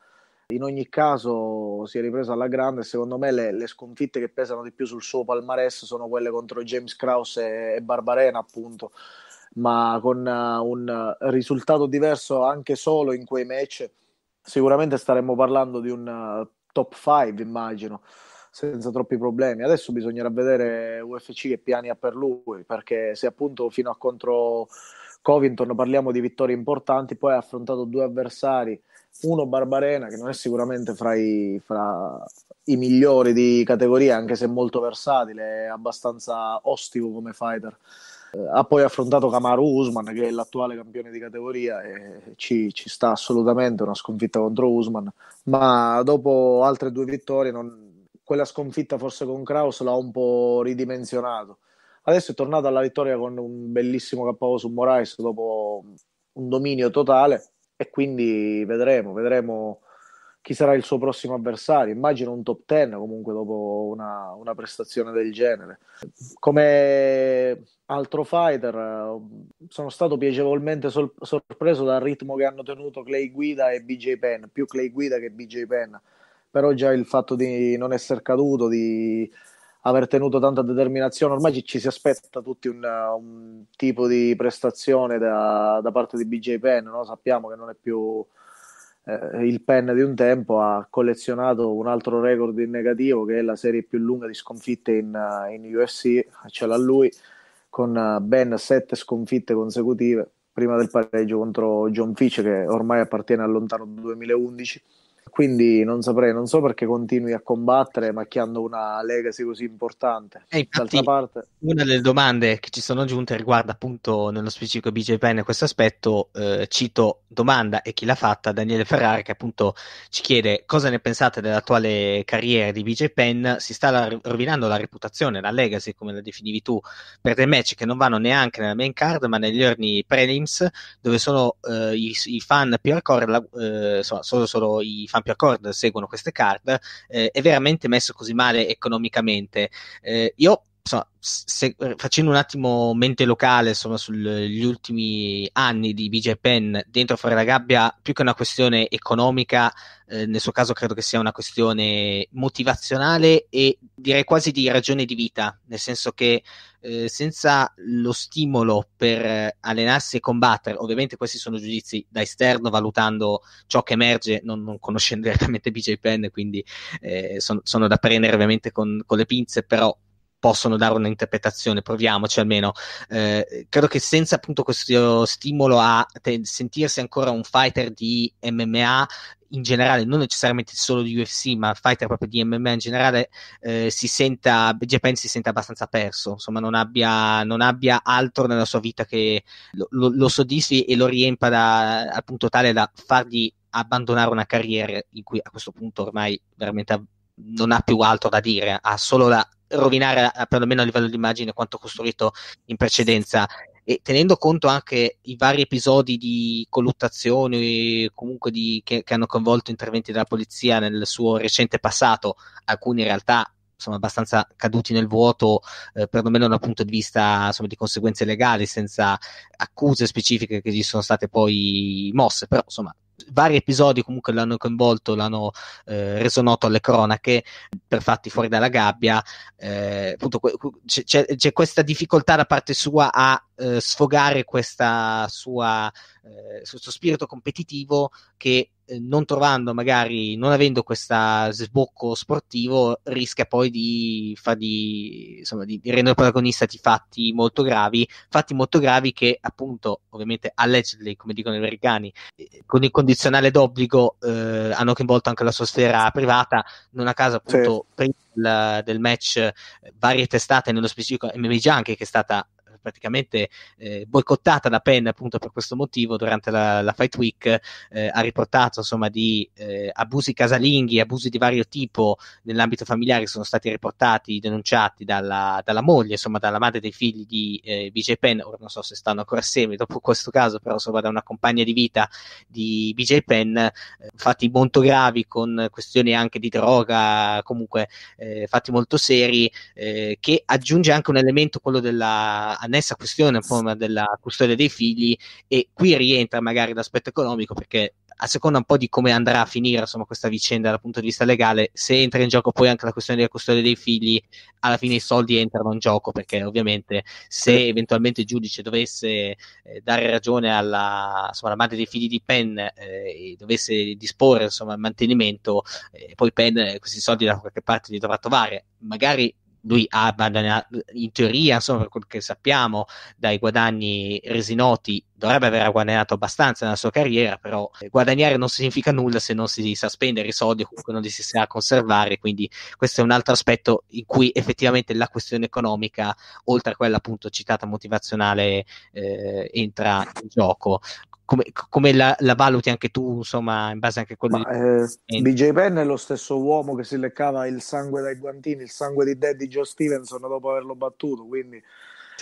in ogni caso si è ripreso alla grande. Secondo me le, le sconfitte che pesano di più sul suo palmarès sono quelle contro James Krause e Barbarena, appunto ma con eh, un risultato diverso anche solo in quei match, sicuramente staremmo parlando di un eh, top 5, immagino, senza troppi problemi. Adesso bisognerà vedere UFC che piani ha per lui, perché se appunto fino a contro Covington parliamo di vittorie importanti, poi ha affrontato due avversari uno Barbarena, che non è sicuramente fra i, fra i migliori di categoria, anche se molto versatile, è abbastanza ostico come fighter. Eh, ha poi affrontato Kamaru Usman, che è l'attuale campione di categoria, e ci, ci sta assolutamente una sconfitta contro Usman. Ma dopo altre due vittorie, non... quella sconfitta forse con Kraus l'ha un po' ridimensionato. Adesso è tornato alla vittoria con un bellissimo KO su Moraes dopo un dominio totale e quindi vedremo, vedremo chi sarà il suo prossimo avversario. Immagino un top 10 comunque dopo una, una prestazione del genere. Come altro fighter, eh, sono stato piacevolmente sol- sorpreso dal ritmo che hanno tenuto Clay Guida e BJ Penn, più Clay Guida che BJ Penn, però già il fatto di non essere caduto, di aver tenuto tanta determinazione, ormai ci, ci si aspetta tutti un, un tipo di prestazione da, da, parte di BJ Penn, no? sappiamo che non è più eh, il Penn di un tempo, ha collezionato un altro record in negativo che è la serie più lunga di sconfitte in, in UFC, ce l'ha lui, con eh, ben sette sconfitte consecutive, prima del pareggio contro John Fitch che ormai appartiene al lontano 2011 quindi non saprei, non so perché continui a combattere macchiando una legacy così importante. E eh, infatti, parte... una delle domande che ci sono giunte riguarda appunto nello specifico BJ Penn questo aspetto. Eh, cito domanda e chi l'ha fatta, Daniele Ferrari, che appunto ci chiede cosa ne pensate dell'attuale carriera di BJ Penn. Si sta la, rovinando la reputazione, la legacy, come la definivi tu, per dei match che non vanno neanche nella main card, ma negli orni prelims, dove sono eh, i, i, fan più hardcore, la, eh, sono, sono, sono i fan ampio accordo seguono queste card, eh, è veramente messo così male economicamente. Eh, io insomma, se, eh, facendo un attimo mente locale insomma, sugli ultimi anni di BJ Penn dentro Fuori la Gabbia, più che una questione economica, eh, nel suo caso credo che sia una questione motivazionale e direi quasi di ragione di vita, nel senso che eh, senza lo stimolo per allenarsi e combattere, ovviamente questi sono giudizi da esterno valutando ciò che emerge, non, non conoscendo direttamente BJ Penn, quindi eh, son, sono da prendere ovviamente con, con le pinze, però possono dare un'interpretazione, proviamoci almeno. Eh, credo che senza appunto questo stimolo a te- sentirsi ancora un fighter di MMA in generale, non necessariamente solo di UFC, ma fighter proprio di MMA in generale, eh, si senta, Japan si senta abbastanza perso, insomma non abbia, non abbia altro nella sua vita che lo, lo, lo soddisfi e lo riempa da, al punto tale da fargli abbandonare una carriera in cui a questo punto ormai veramente non ha più altro da dire, ha solo la rovinare eh, perlomeno a livello di immagine quanto costruito in precedenza e tenendo conto anche i vari episodi di colluttazioni comunque di, che, che hanno coinvolto interventi della polizia nel suo recente passato alcuni in realtà sono abbastanza caduti nel vuoto, eh, perlomeno dal punto di vista insomma, di conseguenze legali, senza accuse specifiche che gli sono state poi mosse, però insomma vari episodi comunque l'hanno coinvolto, l'hanno eh, reso noto alle cronache per fatti fuori dalla gabbia, eh, appunto c'è, c'è, questa difficoltà da parte sua a eh, sfogare questa sua, eh, suo spirito competitivo che eh, non trovando magari, non avendo questo sbocco sportivo, rischia poi di, di, insomma, di, di, rendere protagonista di fatti molto gravi, fatti molto gravi che appunto, ovviamente allegedly, come dicono gli americani, eh, con il condizionale d'obbligo eh, hanno coinvolto anche la sua sfera privata, non a caso appunto sì. prima del, del match varie testate, nello specifico MMG anche che è stata praticamente eh, boicottata da Penn appunto per questo motivo durante la, la Fight Week, eh, ha riportato insomma di eh, abusi casalinghi, abusi di vario tipo nell'ambito familiare che sono stati riportati, denunciati dalla, dalla moglie, insomma dalla madre dei figli di eh, BJ Penn, ora non so se stanno ancora assieme dopo questo caso, però insomma da una compagna di vita di BJ Penn, eh, fatti molto gravi con questioni anche di droga, comunque eh, fatti molto seri, eh, che aggiunge anche un elemento quello della annessa questione appunto, della custodia dei figli e qui rientra magari l'aspetto economico perché a seconda un po' di come andrà a finire insomma, questa vicenda dal punto di vista legale, se entra in gioco poi anche la questione della custodia dei figli, alla fine i soldi entrano in gioco perché ovviamente se eventualmente il giudice dovesse eh, dare ragione alla, insomma, alla, madre dei figli di Penn eh, e dovesse disporre insomma, il mantenimento, eh, poi Penn eh, questi soldi da qualche parte li dovrà trovare, magari lui ha abbandonato in teoria, insomma, per quel che sappiamo, dai guadagni resi noti dovrebbe aver guadagnato abbastanza nella sua carriera, però eh, guadagnare non significa nulla se non si sa spendere i soldi o comunque non li si sa conservare, quindi questo è un altro aspetto in cui effettivamente la questione economica, oltre a quella appunto citata motivazionale, eh, entra in gioco. Come, come la, la, valuti anche tu, insomma, in base anche a quello di... eh, BJ Penn è lo stesso uomo che si leccava il sangue dai guantini, il sangue di Daddy Joe Stevenson dopo averlo battuto, quindi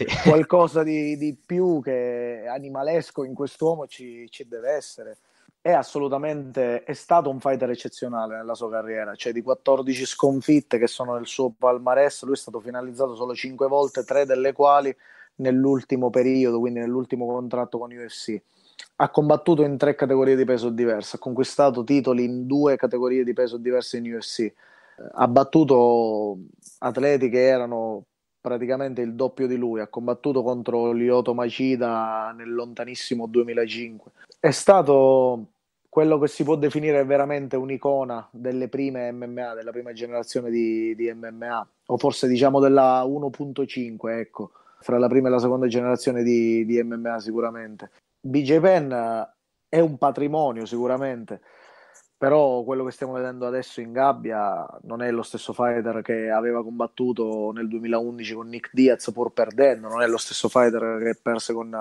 sì. qualcosa di, di, più che animalesco in quest'uomo ci, ci deve essere. È assolutamente è stato un fighter eccezionale nella sua carriera, cioè di 14 sconfitte che sono nel suo palmarès, lui è stato finalizzato solo 5 volte, 3 delle quali nell'ultimo periodo, quindi nell'ultimo contratto con UFC. Ha combattuto in tre categorie di peso diverse, ha conquistato titoli in due categorie di peso diverse in UFC, ha battuto atleti che erano praticamente il doppio di lui, ha combattuto contro Lyoto Machida nel lontanissimo 2005. È stato quello che si può definire veramente un'icona delle prime MMA, della prima generazione di, di MMA, o forse diciamo della 1.5, ecco, fra la prima e la seconda generazione di, di MMA sicuramente. BJ Penn è un patrimonio sicuramente, però quello che stiamo vedendo adesso in gabbia non è lo stesso fighter che aveva combattuto nel 2011 con Nick Diaz pur perdendo, non è lo stesso fighter che perse con eh,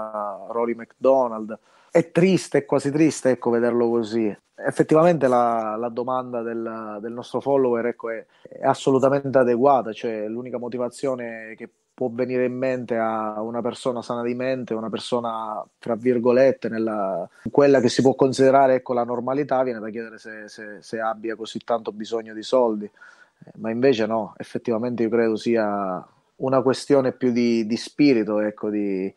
Rory McDonald, è triste, è quasi triste ecco, vederlo così. Effettivamente la, la domanda del, del, nostro follower ecco, è, è, assolutamente adeguata, cioè l'unica motivazione che può venire in mente a una persona sana di mente, una persona tra virgolette, nella, quella che si può considerare ecco, la normalità, viene da chiedere se, se, se abbia così tanto bisogno di soldi eh, ma invece no, effettivamente io credo sia una questione più di, di spirito, ecco, di,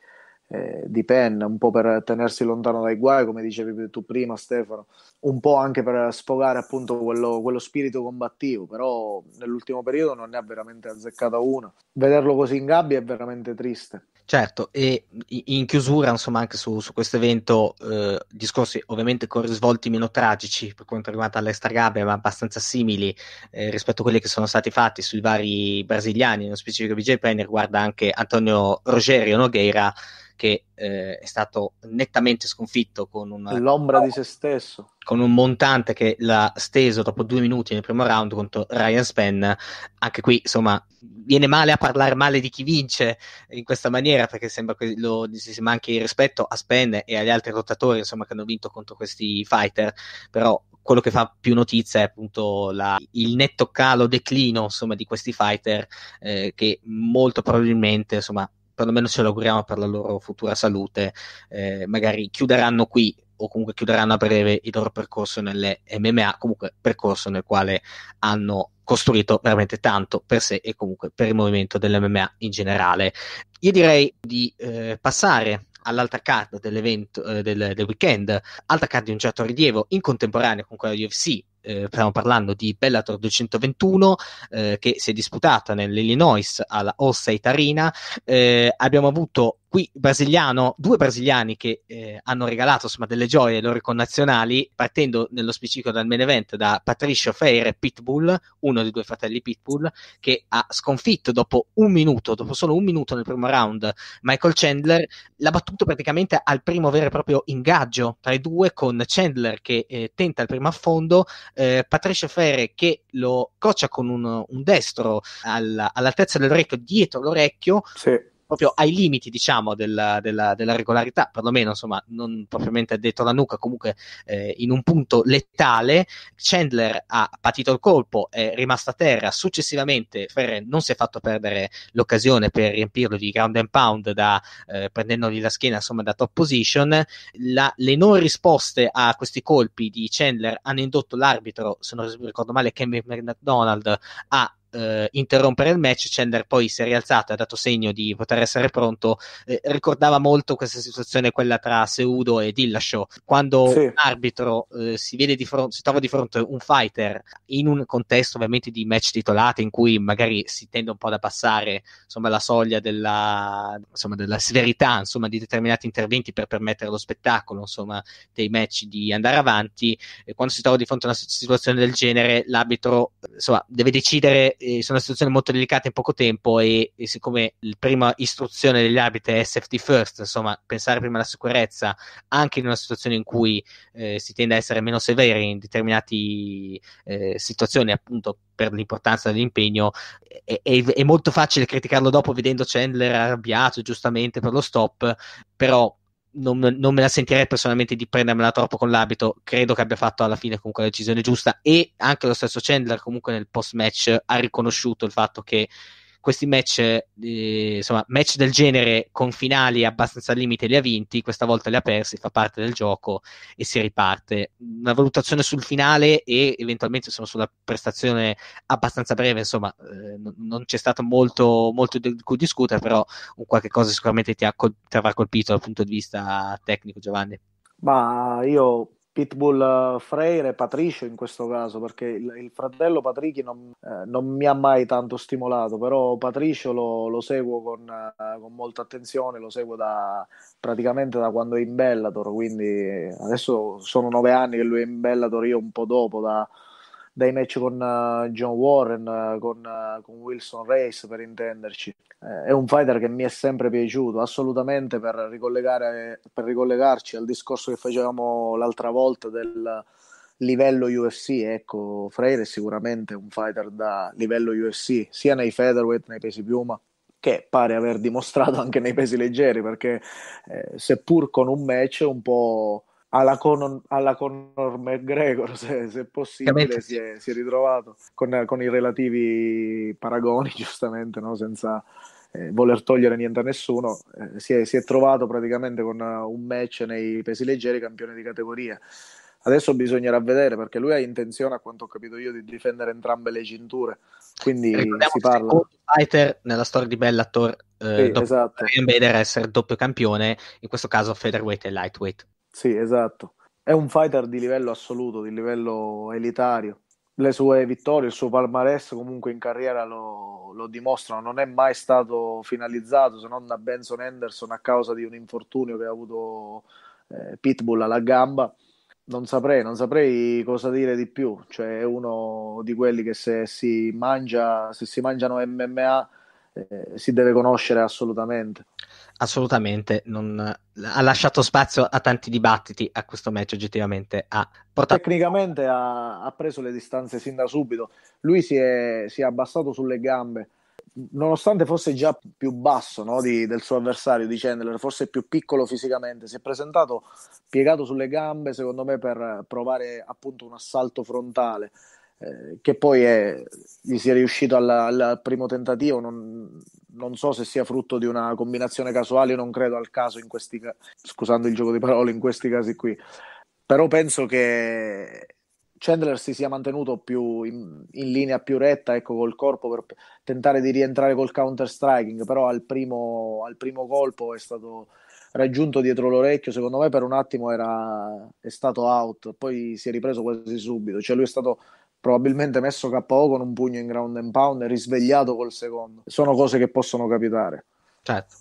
eh, di Penn, un po' per tenersi lontano dai guai, come dicevi tu prima Stefano, un po' anche per sfogare appunto quello, quello spirito combattivo, però nell'ultimo periodo non ne ha veramente azzeccata una. Vederlo così in gabbia è veramente triste. Certo, e in chiusura, insomma, anche su, su questo evento, eh, discorsi ovviamente con risvolti meno tragici per quanto riguarda l'estragabbia, ma abbastanza simili eh, rispetto a quelli che sono stati fatti sui vari brasiliani, nello specifico BJ Penny, riguarda anche Antonio Rogerio Nogueira, che eh, è stato nettamente sconfitto con una, l'ombra di se stesso con un montante che l'ha steso dopo due minuti nel primo round contro Ryan Spen. anche qui insomma viene male a parlare male di chi vince in questa maniera perché sembra che lo, si manchi il rispetto a Spen e agli altri lottatori insomma che hanno vinto contro questi fighter però quello che fa più notizia è appunto la, il netto calo declino insomma, di questi fighter eh, che molto probabilmente insomma, perlomeno ce l'auguriamo per la loro futura salute, eh, magari chiuderanno qui o comunque chiuderanno a breve il loro percorso nelle MMA, comunque percorso nel quale hanno costruito veramente tanto per sé e comunque per il movimento dell'MMA in generale. Io direi di eh, passare all'altra card dell'evento eh, del, del, weekend, altra card di un certo rilievo in contemporanea con quella di UFC, eh, stiamo parlando di Bellator 221 eh, che si è disputata nell'Illinois alla Allstate Itarina. eh, abbiamo avuto qui brasiliano, due brasiliani che eh, hanno regalato insomma, delle gioie ai loro connazionali partendo nello specifico dal main event da Patricio Feire Pitbull uno dei due fratelli Pitbull che ha sconfitto dopo un minuto dopo solo un minuto nel primo round Michael Chandler l'ha battuto praticamente al primo vero e proprio ingaggio tra i due con Chandler che eh, tenta il primo affondo eh, Patrice Ferre che lo coccia con un, un destro alla, all'altezza dell'orecchio, dietro l'orecchio, sì proprio ai limiti, diciamo, della, della, della regolarità, perlomeno, insomma, non propriamente detto la nuca, comunque eh, in un punto letale. Chandler ha patito il colpo, è rimasto a terra, successivamente Ferrer non si è fatto perdere l'occasione per riempirlo di ground and pound da, eh, prendendogli la schiena, insomma, da top position. La, le non risposte a questi colpi di Chandler hanno indotto l'arbitro, se non ricordo male, Kevin McDonald a eh, interrompere il match, Chandler poi si è rialzato e ha dato segno di poter essere pronto. Eh, ricordava molto questa situazione, quella tra Seudo e Dillashaw, quando sì. un arbitro eh, si, vede di fronte, si trova di fronte a un fighter in un contesto ovviamente di match titolato in cui magari si tende un po' ad abbassare insomma, la soglia della, insomma, della severità insomma, di determinati interventi per permettere allo spettacolo insomma, dei match di andare avanti. E quando si trova di fronte a una situazione del genere, l'arbitro insomma, deve decidere eh, sono situazioni molto delicate in poco tempo e, e siccome la prima istruzione degli arbitri è safety first, insomma, pensare prima alla sicurezza, anche in una situazione in cui eh, si tende a essere meno severi in determinate eh, situazioni, appunto per l'importanza dell'impegno, è, è, è molto facile criticarlo dopo vedendo Chandler arrabbiato giustamente per lo stop, però non, non, me la sentirei personalmente di prendermela troppo con l'abito. Credo che abbia fatto alla fine comunque la decisione giusta. E anche lo stesso Chandler, comunque, nel post match ha riconosciuto il fatto che questi match, eh, insomma, match del genere con finali abbastanza al limite li ha vinti, questa volta li ha persi, fa parte del gioco e si riparte. Una valutazione sul finale e eventualmente insomma, sulla prestazione abbastanza breve, insomma, eh, non c'è stato molto, molto di cui discutere, però un qualche cosa sicuramente ti, ha col- ti avrà colpito dal punto di vista tecnico, Giovanni. Ma io Pitbull eh, Freire, e Patricio in questo caso, perché il, il fratello Patrici non, eh, non, mi ha mai tanto stimolato, però Patricio lo, lo seguo con, eh, con, molta attenzione, lo seguo da, praticamente da quando è in Bellator, quindi adesso sono nove anni che lui è in Bellator, io un po' dopo, da, dai match con uh, John Warren, eh, con, eh, con, Wilson Race per intenderci. è un fighter che mi è sempre piaciuto, assolutamente per, per ricollegarci al discorso che facevamo l'altra volta del livello UFC, ecco, Freire è sicuramente un fighter da livello UFC, sia nei featherweight, nei pesi piuma, che pare aver dimostrato anche nei pesi leggeri, perché eh, seppur con un match un po' alla Conor, alla Conor McGregor, se, se possibile, si è, si è, ritrovato con, con, i relativi paragoni, giustamente, no? senza eh, voler togliere niente a nessuno. Eh, si, è, si, è, trovato praticamente con eh, un match nei pesi leggeri, campione di categoria. Adesso bisognerà vedere perché lui ha intenzione, a quanto ho capito io, di difendere entrambe le cinture. Quindi si parla. Fighter nella storia di Bellator eh, sì, dopo esatto. essere doppio campione, in questo caso featherweight e lightweight. Sì, esatto. È un fighter di livello assoluto, di livello elitario. Le sue vittorie, il suo palmarès comunque in carriera lo, lo dimostrano. Non è mai stato finalizzato se non da Benson Henderson a causa di un infortunio che ha avuto eh, Pitbull alla gamba. Non saprei, non saprei cosa dire di più. Cioè, è uno di quelli che se si mangia, se si mangiano MMA eh, si deve conoscere assolutamente assolutamente non, ha lasciato spazio a tanti dibattiti a questo match oggettivamente ha portato... tecnicamente ha, ha, preso le distanze sin da subito lui si è, si è abbassato sulle gambe nonostante fosse già più basso no, di, del suo avversario di Chandler, forse più piccolo fisicamente, si è presentato piegato sulle gambe, secondo me, per provare appunto un assalto frontale. Eh, che poi è, gli sia riuscito alla, al primo tentativo, non, non, so se sia frutto di una combinazione casuale, non credo al caso in questi casi, scusando il gioco di parole, in questi casi qui, però penso che Chandler si sia mantenuto più in, in linea più retta ecco, col corpo per tentare di rientrare col counter striking, però al primo, al primo colpo è stato raggiunto dietro l'orecchio, secondo me per un attimo era, è stato out, poi si è ripreso quasi subito, cioè lui è stato probabilmente messo KO con un pugno in ground and pound e risvegliato col secondo. Sono cose che possono capitare. Certo.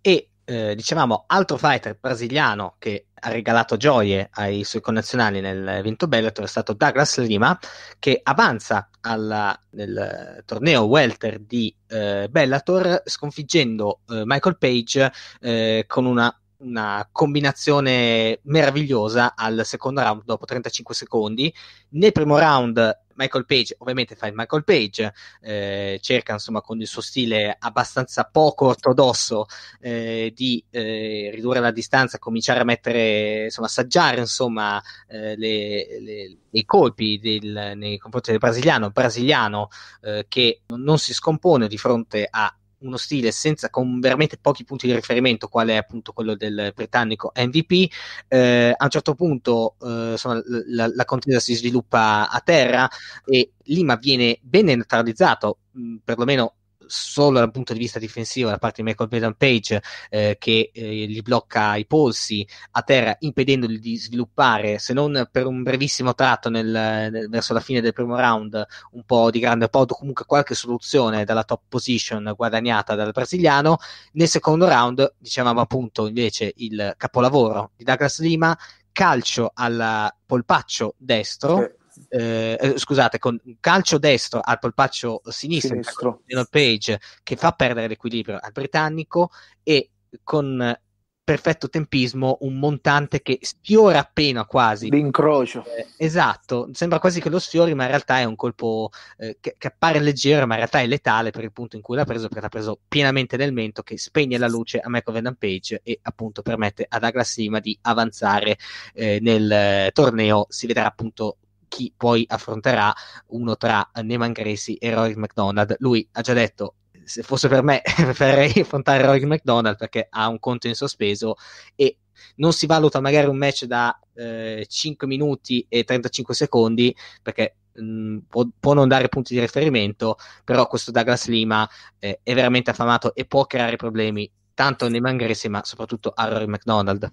E eh, dicevamo, altro fighter brasiliano che ha regalato gioie ai suoi connazionali nel vinto Bellator è stato Douglas Lima che avanza alla, nel torneo welter di eh, Bellator sconfiggendo eh, Michael Page eh, con una una combinazione meravigliosa al secondo round dopo 35 secondi. Nel primo round Michael Page ovviamente fa il Michael Page, eh, cerca insomma con il suo stile abbastanza poco ortodosso eh, di eh, ridurre la distanza, cominciare a mettere, insomma, assaggiare insomma eh, le, le, i colpi del, nei confronti del brasiliano, brasiliano eh, che non si scompone di fronte a uno stile senza, con veramente pochi punti di riferimento, quale è appunto quello del britannico MVP. Eh, a un certo punto eh, insomma, la, la, contesa si sviluppa a terra e Lima viene ben neutralizzato, mh, perlomeno solo dal punto di vista difensivo da parte di Michael Jordan Page eh, che eh, gli blocca i polsi a terra impedendogli di sviluppare se non per un brevissimo tratto nel, nel, verso la fine del primo round un po' di grande apporto comunque qualche soluzione dalla top position guadagnata dal brasiliano nel secondo round dicevamo appunto invece il capolavoro di Douglas Lima calcio al polpaccio destro sì eh, eh, scusate, con un calcio destro al polpaccio sinistro, sinistro. Page che fa perdere l'equilibrio al britannico e con perfetto tempismo un montante che sfiora appena quasi l'incrocio eh, esatto sembra quasi che lo sfiori ma in realtà è un colpo eh, che, che, appare leggero ma in realtà è letale per il punto in cui l'ha preso perché l'ha preso pienamente nel mento che spegne la luce a Michael Van Page e appunto permette ad Aglassima di avanzare eh, nel eh, torneo si vedrà appunto chi poi affronterà uno tra Neyman Gracie e Rory McDonald. Lui ha già detto se fosse per me preferirei affrontare Rory McDonald perché ha un conto in sospeso e non si valuta magari un match da eh, 5 minuti e 35 secondi perché mh, mm, può, può, non dare punti di riferimento però questo Douglas Lima eh, è veramente affamato e può creare problemi tanto a Neyman Gracie ma soprattutto a Rory McDonald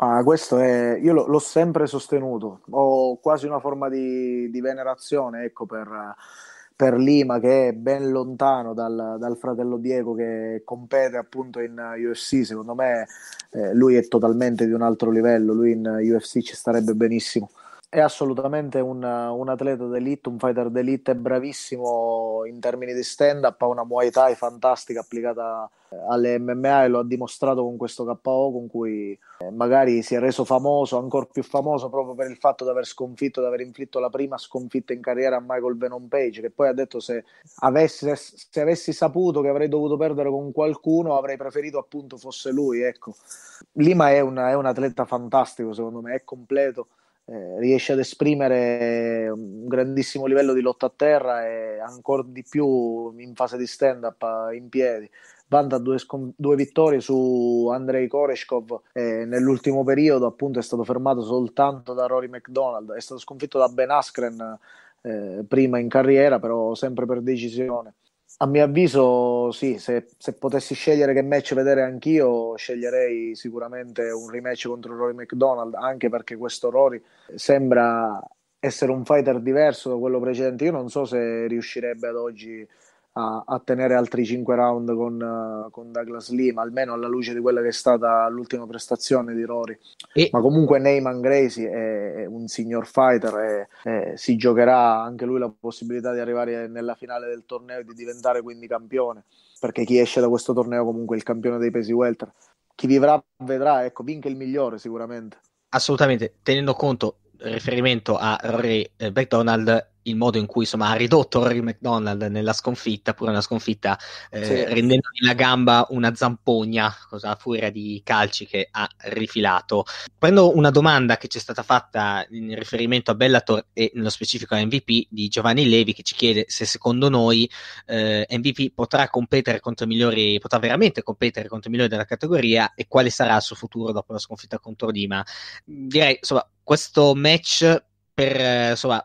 ma questo è, io l'ho sempre sostenuto, ho quasi una forma di, di venerazione ecco, per, per, Lima che è ben lontano dal, dal, fratello Diego che compete appunto in UFC, secondo me eh, lui è totalmente di un altro livello, lui in UFC ci starebbe benissimo è assolutamente un, un atleta d'elite, un fighter d'elite, è bravissimo in termini di stand-up, ha una Muay Thai fantastica applicata eh, alle MMA e lo ha dimostrato con questo KO con cui eh, magari si è reso famoso, ancora più famoso proprio per il fatto di aver sconfitto, di aver inflitto la prima sconfitta in carriera a Michael Venom Page, che poi ha detto se avessi, se avessi saputo che avrei dovuto perdere con qualcuno avrei preferito appunto fosse lui, ecco. Lima è, una, è un atleta fantastico secondo me, è completo eh, riesce ad esprimere un grandissimo livello di lotta a terra e ancora di più in fase di stand up eh, in piedi vanta due, scom- due, vittorie su Andrei Koreshkov e nell'ultimo periodo appunto è stato fermato soltanto da Rory McDonald è stato sconfitto da Ben Askren eh, prima in carriera però sempre per decisione a mio avviso, sì, se, se, potessi scegliere che match vedere anch'io, sceglierei sicuramente un rematch contro Rory McDonald, anche perché questo Rory sembra essere un fighter diverso da quello precedente. Io non so se riuscirebbe ad oggi a, a tenere altri 5 round con, con, Douglas Lima, almeno alla luce di quella che è stata l'ultima prestazione di Rory. E... Ma comunque Neyman Gracie è, un signor fighter e, si giocherà anche lui la possibilità di arrivare nella finale del torneo e di diventare quindi campione, perché chi esce da questo torneo comunque è il campione dei pesi welter. Chi vivrà vedrà, ecco, vinca il migliore sicuramente. Assolutamente, tenendo conto riferimento a Ray McDonald, eh, il modo in cui insomma, ha ridotto Rory McDonald nella sconfitta, pure una sconfitta eh, sì. rendendogli la gamba una zampogna, cosa furia di calci che ha rifilato. Prendo una domanda che ci è stata fatta in riferimento a Bellator e nello specifico a MVP di Giovanni Levi che ci chiede se secondo noi eh, MVP potrà competere contro i migliori, potrà veramente competere contro i migliori della categoria e quale sarà il suo futuro dopo la sconfitta contro Dima. Direi, insomma, questo match per, eh, insomma,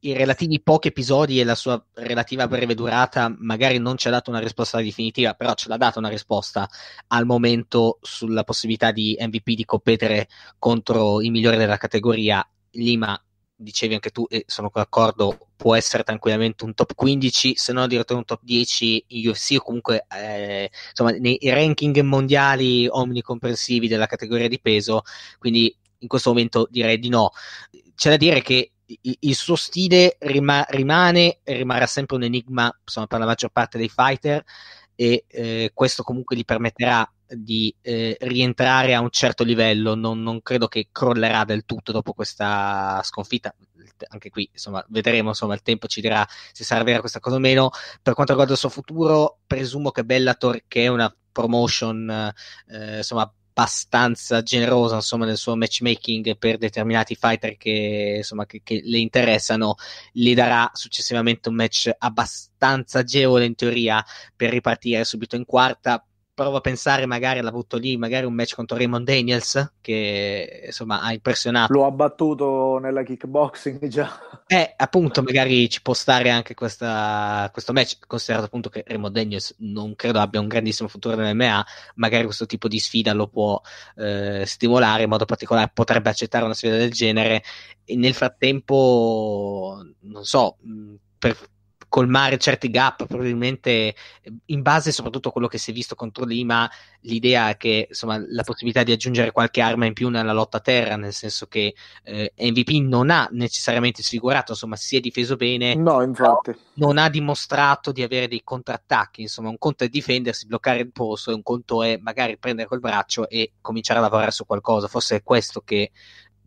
i relativi pochi episodi e la sua relativa breve durata magari non ci ha dato una risposta definitiva, però ce l'ha data una risposta al momento sulla possibilità di MVP di competere contro i migliori della categoria. Lima, dicevi anche tu, e sono d'accordo, può essere tranquillamente un top 15, se non addirittura un top 10 in UFC o comunque eh, insomma, nei ranking mondiali omnicomprensivi della categoria di peso, quindi in questo momento direi di no. C'è da dire che il suo stile rima- rimane e rimarrà sempre un enigma insomma, per la maggior parte dei fighter e eh, questo comunque gli permetterà di eh, rientrare a un certo livello non, non, credo che crollerà del tutto dopo questa sconfitta anche qui insomma vedremo insomma il tempo ci dirà se sarà vera questa cosa o meno per quanto riguarda il suo futuro presumo che Bellator che è una promotion eh, insomma abbastanza generosa insomma, nel suo matchmaking per determinati fighter che, insomma, che, che le interessano, gli darà successivamente un match abbastanza agevole in teoria per ripartire subito in quarta provo a pensare magari l'ha avuto lì magari un match contro Raymond Daniels che insomma ha impressionato lo ha battuto nella kickboxing già eh appunto magari ci può stare anche questa, questo match considerato appunto che Raymond Daniels non credo abbia un grandissimo futuro nell'MA magari questo tipo di sfida lo può eh, stimolare in modo particolare potrebbe accettare una sfida del genere e nel frattempo non so per colmare certi gap, probabilmente in base soprattutto a quello che si è visto contro Lima, l'idea è che insomma, la possibilità di aggiungere qualche arma in più nella lotta a terra, nel senso che eh, MVP non ha necessariamente sfigurato, insomma si è difeso bene, no, infatti. non ha dimostrato di avere dei contrattacchi, insomma un conto è difendersi, bloccare il posto e un conto è magari prendere col braccio e cominciare a lavorare su qualcosa, forse è questo che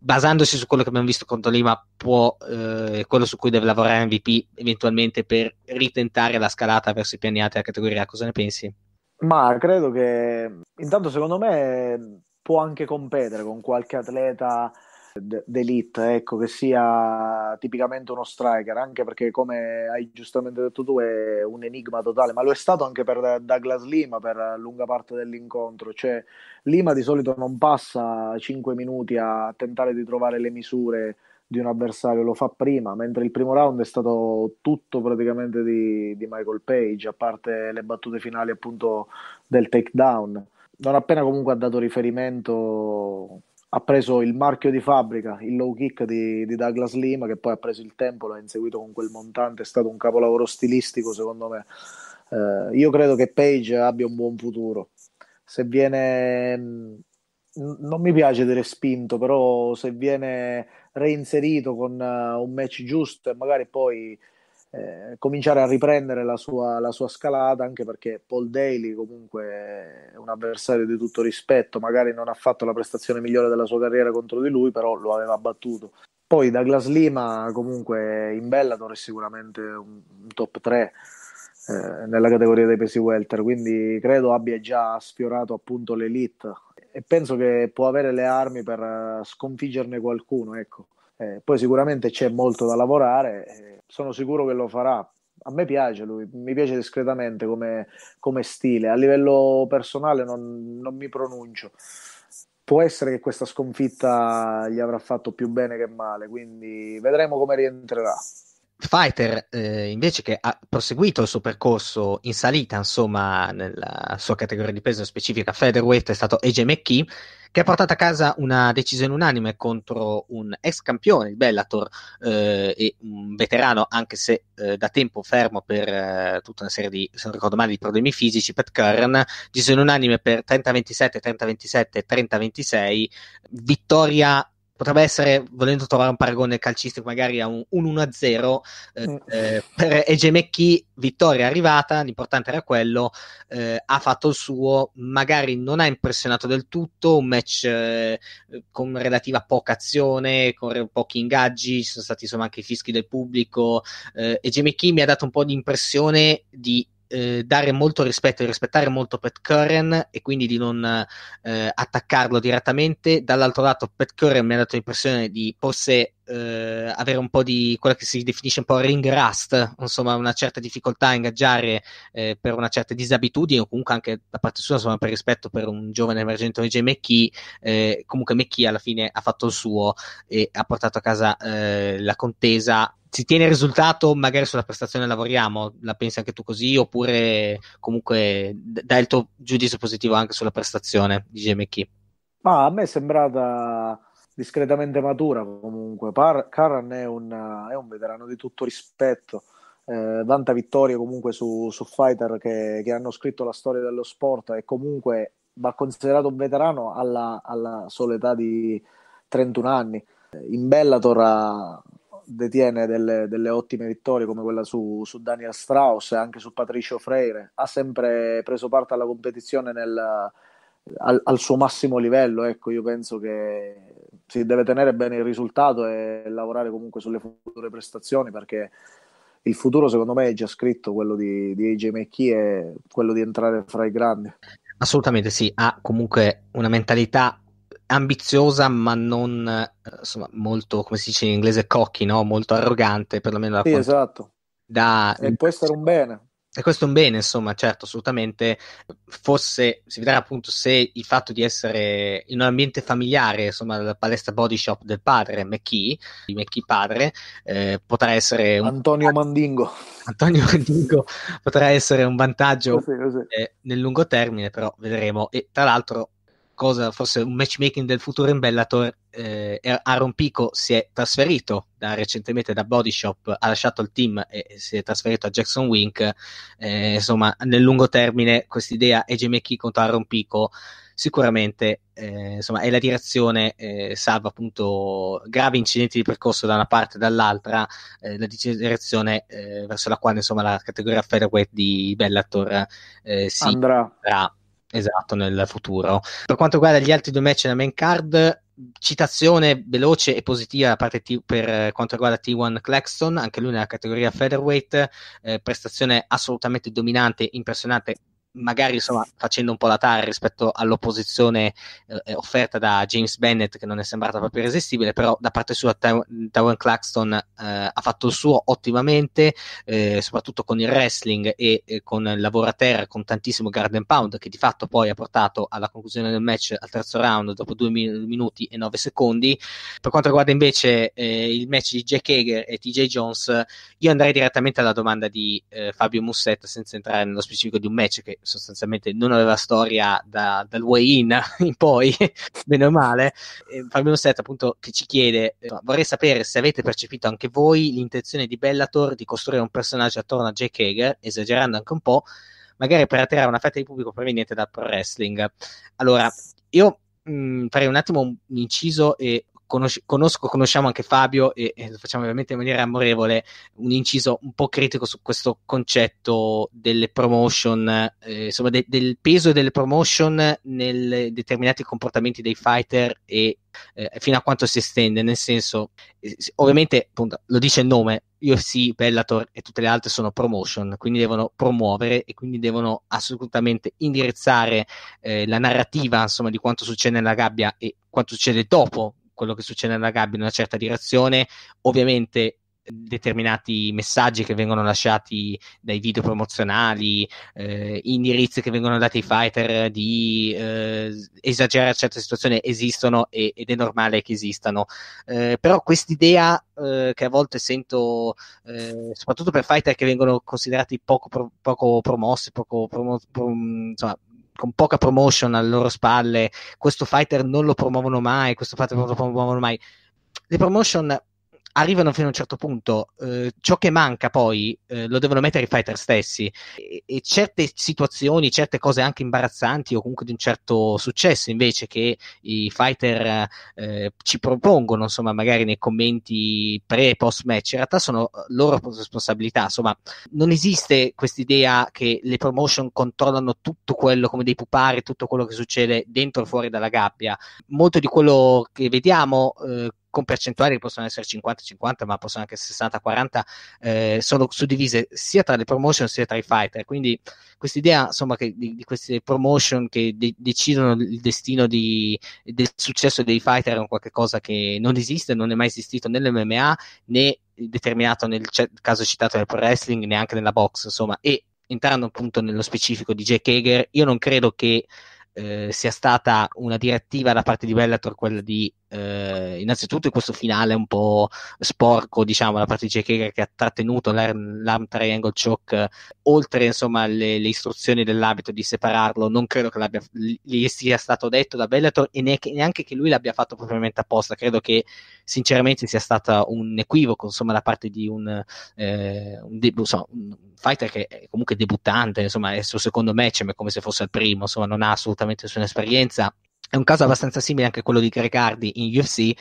basandosi su quello che abbiamo visto contro Lima, può, eh, quello su cui deve lavorare MVP eventualmente per ritentare la scalata verso i piani alti della categoria. Cosa ne pensi? Ma credo che intanto secondo me può anche competere con qualche atleta d'elite, ecco, che sia tipicamente uno striker, anche perché come hai giustamente detto tu è un enigma totale, ma lo è stato anche per Douglas Lima per lunga parte dell'incontro, cioè Lima di solito non passa 5 minuti a tentare di trovare le misure di un avversario, lo fa prima, mentre il primo round è stato tutto praticamente di, di Michael Page, a parte le battute finali appunto del takedown. Non appena comunque ha dato riferimento ha preso il marchio di fabbrica, il low kick di, di Douglas Lima, che poi ha preso il tempo, l'ha inseguito con quel montante, è stato un capolavoro stilistico secondo me. Eh, io credo che Page abbia un buon futuro. Se viene, mm, non mi piace dire spinto, però se viene reinserito con eh, un match giusto e magari poi eh, cominciare a riprendere la sua, la sua, scalata, anche perché Paul Daly comunque è un avversario di tutto rispetto, magari non ha fatto la prestazione migliore della sua carriera contro di lui, però lo aveva battuto. Poi Douglas Lima comunque in Bellator è sicuramente un, un top 3 eh, nella categoria dei pesi welter, quindi credo abbia già sfiorato appunto l'elite e penso che può avere le armi per eh, sconfiggernequalcuno, ecco. Eh, poi sicuramente c'è molto da lavorare, eh, sono sicuro che lo farà. A me piace lui, mi piace discretamente come, come stile. A livello personale non, non, mi pronuncio. Può essere che questa sconfitta gli avrà fatto più bene che male, quindi vedremo come rientrerà. Fighter eh, invece che ha proseguito il suo percorso in salita, insomma, nella sua categoria di peso specifica featherweight è stato AJ McKee, che ha portato a casa una decisione unanime contro un ex campione, il Bellator, eh, e un veterano, anche se eh, da tempo fermo per eh, tutta una serie di, se non ricordo male, di problemi fisici, Pat Curran, decisione unanime per 30-27, 30-27, 30-26, vittoria potrebbe essere, volendo trovare un paragone calcistico, magari a un, un 1-0 eh, mm. eh, per Egemecchi, vittoria arrivata, l'importante era quello, eh, ha fatto il suo, magari non ha impressionato del tutto, un match eh, con relativa poca azione, con pochi ingaggi, ci sono stati insomma anche i fischi del pubblico, eh, Egemecchi mi ha dato un po' di impressione di eh, dare molto rispetto, e rispettare molto Pat Curran e quindi di non eh, attaccarlo direttamente. Dall'altro lato, Pat Curran mi ha dato l'impressione di forse eh, avere un po' di quello che si definisce un po' ring rust, insomma una certa difficoltà a ingaggiare eh, per una certa disabitudine o comunque anche da parte sua, insomma per rispetto per un giovane emergente come J. McKee, eh, comunque McKee alla fine ha fatto il suo e ha portato a casa eh, la contesa si tiene il risultato, magari sulla prestazione lavoriamo, la pensi anche tu così, oppure comunque dai il tuo giudizio positivo anche sulla prestazione di JMK? Ma a me è sembrata discretamente matura comunque. Par- Karan è, una, è un, veterano di tutto rispetto, eh, vanta vittorie comunque su, su fighter che, che, hanno scritto la storia dello sport e comunque va considerato un veterano alla, alla sola età di 31 anni. In Bellator ha, eh, detiene delle, delle, ottime vittorie come quella su, su, Daniel Strauss e anche su Patricio Freire. Ha sempre preso parte alla competizione nel, al, al, suo massimo livello. Ecco, io penso che si deve tenere bene il risultato e lavorare comunque sulle future prestazioni perché il futuro secondo me è già scritto, quello di, di AJ McKee è quello di entrare fra i grandi. Assolutamente sì, ha comunque una mentalità ambiziosa ma non insomma, molto, come si dice in inglese, cocchi, no? molto arrogante, perlomeno da... Sì, quanto... esatto. Da... E può essere un bene, e questo è un bene, insomma, certo, assolutamente. Fosse, si vedrà appunto se il fatto di essere in un ambiente familiare, insomma, la palestra body shop del padre McKee, di McKee padre, eh, potrà essere un... Antonio Mandingo. Antonio Mandingo potrà essere un vantaggio così, così. Eh, nel lungo termine, però vedremo. E tra l'altro cosa fosse un matchmaking del futuro in Bellator, eh, Aaron Pico si è trasferito da, recentemente da Body Shop, ha lasciato il team e si è trasferito a Jackson Wink. Eh, insomma, nel lungo termine, quest'idea e GMK contro Aaron Pico sicuramente eh, insomma, è la direzione, eh, salvo appunto gravi incidenti di percorso da una parte e dall'altra, eh, la direzione eh, verso la quale insomma, la categoria featherweight di Bellator eh, si andrà. andrà. Esatto, nel futuro. Per quanto riguarda gli altri due match della main card, citazione veloce e positiva da parte t- per quanto riguarda T1 Claxton, anche lui nella categoria featherweight, eh, prestazione assolutamente dominante, impressionante, magari insomma, facendo un po' la tara rispetto all'opposizione eh, offerta da James Bennett che non è sembrata proprio irresistibile però da parte sua Tawan Claxton eh, ha fatto il suo ottimamente eh, soprattutto con il wrestling e, e, con il lavoro a terra con tantissimo garden pound che di fatto poi ha portato alla conclusione del match al terzo round dopo 2 minuti e 9 secondi per quanto riguarda invece eh, il match di Jack Hager e TJ Jones io andrei direttamente alla domanda di eh, Fabio Musset senza entrare nello specifico di un match che sostanzialmente non aveva storia da, dal way in in poi, bene o male, Fabio Set appunto che ci chiede, eh, vorrei sapere se avete percepito anche voi l'intenzione di Bellator di costruire un personaggio attorno a Jake Hager, esagerando anche un po', magari per attirare una fetta di pubblico proveniente dal pro wrestling. Allora, io mh, mm, farei un attimo un inciso e conosco, conosciamo anche Fabio e, e, lo facciamo veramente in maniera amorevole, un inciso un po' critico su questo concetto delle promotion, eh, insomma de, del peso delle promotion nei determinati comportamenti dei fighter e eh, fino a quanto si estende, nel senso, eh, ovviamente appunto, lo dice il nome, UFC, Bellator e tutte le altre sono promotion, quindi devono promuovere e quindi devono assolutamente indirizzare eh, la narrativa insomma, di quanto succede nella gabbia e quanto succede dopo quello che succede nella gabbia in una certa direzione, ovviamente determinati messaggi che vengono lasciati dai video promozionali, eh, indirizzi che vengono dati ai fighter di eh, esagerare certe situazioni esistono e, ed è normale che esistano. Eh, però quest'idea eh, che a volte sento, eh, soprattutto per fighter che vengono considerati poco, pro, poco promossi, poco promo, prom, insomma, con poca promotion alle loro spalle, questo fighter non lo promuovono mai, questo fighter non lo promuovono mai. Le promotion arrivano fino a un certo punto, eh, ciò che manca poi eh, lo devono mettere i fighter stessi e, e, certe situazioni, certe cose anche imbarazzanti o comunque di un certo successo invece che i fighter eh, ci propongono, insomma, magari nei commenti pre e post match, in realtà sono eh, loro responsabilità, insomma, non esiste questa idea che le promotion controllano tutto quello come dei pupari, tutto quello che succede dentro o fuori dalla gabbia. Molto di quello che vediamo Eh, con percentuali che possono essere 50-50, ma possono anche 60-40, eh, sono suddivise sia tra le promotion sia tra i fighter. Quindi questa idea di, di, queste promotion che de- decidono il destino di, del successo dei fighter è qualcosa che non esiste, non è mai esistito nell'MMA né determinato nel c- caso citato nel pro wrestling, neanche nella box, insomma, e entrando appunto nello specifico di Jack Hager, io non credo che eh, sia stata una direttiva da parte di Bellator quella di eh, innanzitutto in questo finale un po' sporco, diciamo, la parte di Jekega che ha trattenuto l'arm, l'arm triangle choke, oltre insomma le, le, istruzioni dell'abito di separarlo, non credo che l'abbia, gli sia stato detto da Bellator e neanche, neanche che lui l'abbia fatto propriamente apposta, credo che sinceramente sia stato un equivoco, insomma, da parte di un, eh, un, debu- so, un fighter che è comunque debuttante, insomma, è il suo secondo match, ma è cioè, come se fosse il primo, insomma, non ha assolutamente nessuna esperienza è un caso ah. abbastanza simile anche a quello di Grecardi in UFC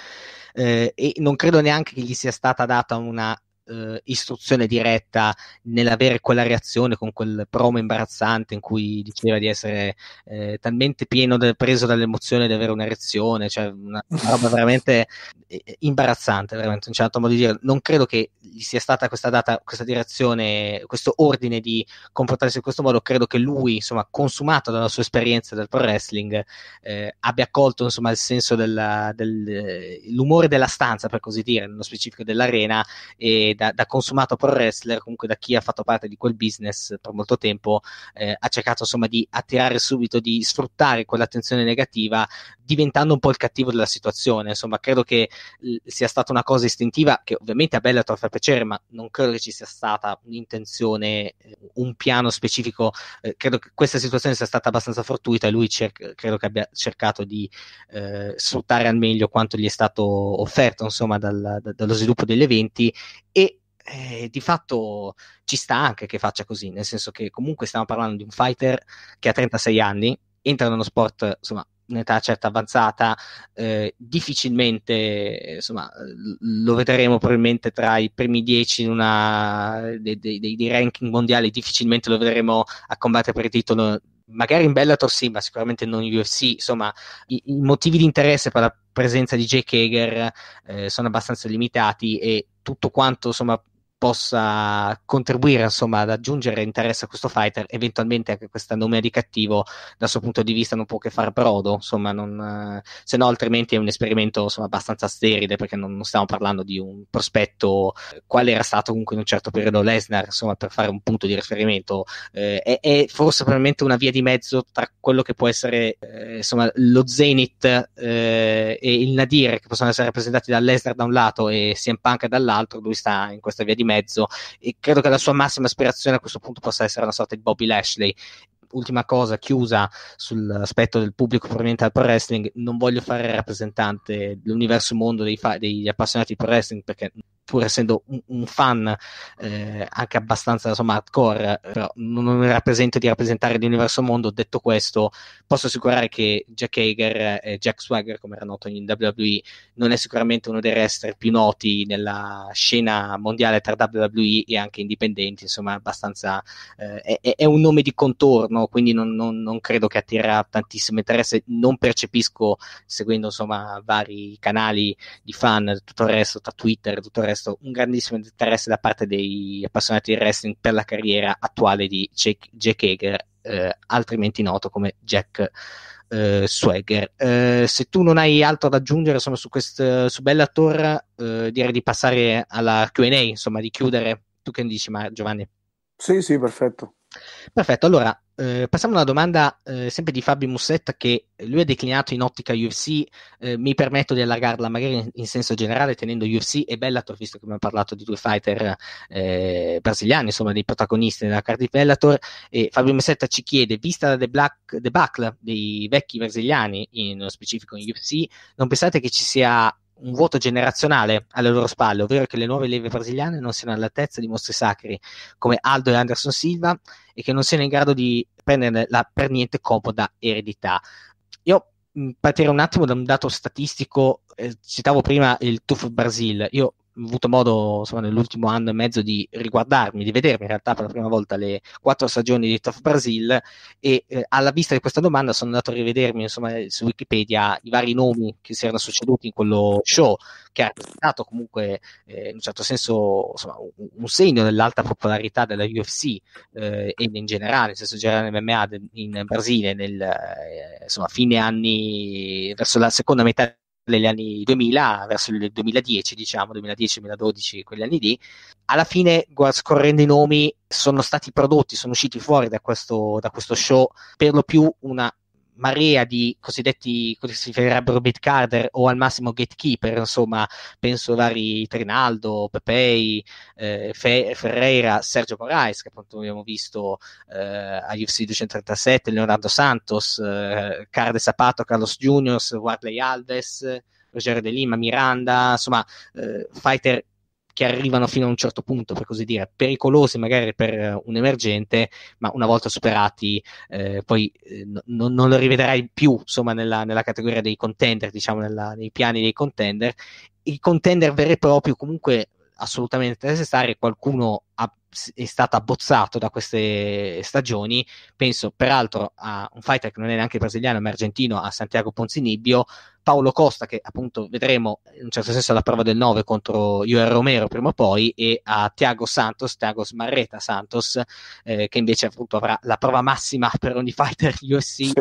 eh, e non credo neanche che gli sia stata data una eh, istruzione diretta nell'avere quella reazione con quel promo imbarazzante in cui diceva di essere eh, talmente pieno del, preso dall'emozione di avere un'erezione, cioè una, una roba veramente eh, eh, imbarazzante, veramente non c'è altro modo di dire. Non credo che gli sia stata questa data, questa direzione, questo ordine di comportarsi in questo modo, credo che lui, insomma, consumato dalla sua esperienza del pro wrestling, eh, abbia colto insomma il senso della, del, eh, l'umore della stanza, per così dire, nello specifico dell'arena e da, da, consumato pro wrestler, comunque da chi ha fatto parte di quel business per molto tempo, eh, ha cercato insomma di attirare subito, di sfruttare quell'attenzione negativa, diventando un po' il cattivo della situazione. Insomma, credo che l- sia stata una cosa istintiva che ovviamente a Bellator fa piacere, ma non credo che ci sia stata un'intenzione, eh, un piano specifico. Eh, credo che questa situazione sia stata abbastanza fortuita e lui cer- credo che abbia cercato di eh, sfruttare al meglio quanto gli è stato offerto, insomma, dal, da, dallo sviluppo degli eventi e eh, di fatto ci sta anche che faccia così, nel senso che comunque stiamo parlando di un fighter che ha 36 anni, entra in uno sport, insomma, un'età certa avanzata, eh, difficilmente insomma, lo vedremo probabilmente tra i primi 10 dei, dei, dei, ranking mondiali, difficilmente lo vedremo a combattere per il titolo. Magari in Bellator sì, ma sicuramente non in UFC. Insomma, i, i motivi di interesse per la presenza di Jake Hager eh, sono abbastanza limitati e tutto quanto insomma, possa contribuire insomma ad aggiungere interesse a questo fighter eventualmente anche questa nomea di cattivo dal suo punto di vista non può che far brodo insomma non, eh, se no altrimenti è un esperimento insomma abbastanza sterile perché non, non, stiamo parlando di un prospetto eh, quale era stato comunque in un certo periodo Lesnar insomma per fare un punto di riferimento eh, è, è, forse probabilmente una via di mezzo tra quello che può essere eh, insomma lo Zenith eh, e il Nadir che possono essere rappresentati da Lesnar da un lato e CM Punk dall'altro lui sta in questa via di mezzo mezzo e credo che la sua massima aspirazione a questo punto possa essere una sorta di Bobby Lashley ultima cosa chiusa sull'aspetto del pubblico proveniente dal pro wrestling, non voglio fare rappresentante dell'universo mondo dei, fa- degli appassionati di pro wrestling perché pur essendo un, un fan eh, anche abbastanza insomma, hardcore, però non mi rappresento di rappresentare l'universo mondo. Detto questo, posso assicurare che Jack Hager e Jack Swagger, come era noto in WWE, non è sicuramente uno dei wrestler più noti nella scena mondiale tra WWE e anche indipendenti, insomma, abbastanza eh, è, è, un nome di contorno, quindi non, non, non credo che attirerà tantissimo interesse. Non percepisco, seguendo insomma vari canali di fan, tutto il resto, tra Twitter e tutto il resto questo un grandissimo interesse da parte dei appassionati di wrestling per la carriera attuale di Jake, Jake Hager, eh, altrimenti noto come Jack eh, Swagger. Eh, se tu non hai altro da aggiungere insomma, su, quest, su Bellator, eh, direi di passare alla QA, insomma, di chiudere. Tu che ne dici, Giovanni? Sì, sì, perfetto. Perfetto, allora eh, passiamo a una domanda eh, sempre di Fabio Mussetta che lui ha declinato in ottica UFC, eh, mi permetto di allargarla magari in, in, senso generale tenendo UFC e Bellator, visto che abbiamo parlato di due fighter eh, brasiliani, insomma dei protagonisti della card di Bellator, e Fabio Mussetta ci chiede, vista la debacle dei vecchi brasiliani, in, nello specifico in UFC, non pensate che ci sia un vuoto generazionale alle loro spalle, ovvero che le nuove leve brasiliane non siano all'altezza di mostri sacri come Aldo e Anderson Silva e che non siano in grado di prenderne la per niente comoda eredità. Io partirei un attimo da un dato statistico, eh, citavo prima il TUF Brasil, io avuto modo insomma, nell'ultimo anno e mezzo di riguardarmi, di vedermi in realtà per la prima volta le quattro stagioni di Top Brasil e eh, alla vista di questa domanda sono andato a rivedermi insomma, eh, su Wikipedia i vari nomi che si erano succeduti in quello show che ha rappresentato comunque eh, in un certo senso insomma, un, un, segno dell'alta popolarità della UFC eh, e in generale, nel senso generale MMA in Brasile nel eh, insomma, fine anni, verso la seconda metà negli anni 2000, verso il 2010, diciamo, 2010-2012, quegli anni lì, alla fine, scorrendo i nomi, sono stati prodotti, sono usciti fuori da questo, da questo show per lo più una marea di cosiddetti, che si chiamerebbero bit carder o al massimo gatekeeper, insomma, penso vari Trinaldo, Pepei, eh, Fe- Ferreira, Sergio Moraes, che appunto abbiamo visto eh, agli UFC 237, Leonardo Santos, eh, Carde Sapato, Carlos Juniors, Wardley Alves, Rogerio De Lima, Miranda, insomma, eh, fighter che arrivano fino a un certo punto, per così dire, pericolosi magari per eh, un emergente, ma una volta superati eh, poi eh, non, non lo rivedrai più insomma, nella, nella categoria dei contender, diciamo nella, nei piani dei contender. Il contender vero e proprio comunque assolutamente necessario, qualcuno ha, è stato abbozzato da queste stagioni, penso peraltro a un fighter che non è neanche brasiliano ma argentino, a Santiago Ponzinibbio, Paolo Costa che appunto vedremo in un certo senso la prova del 9 contro Juan Romero prima o poi e a Tiago Santos, Tiago Smarreta Santos eh, che invece appunto avrà la prova massima per ogni fighter USC sì.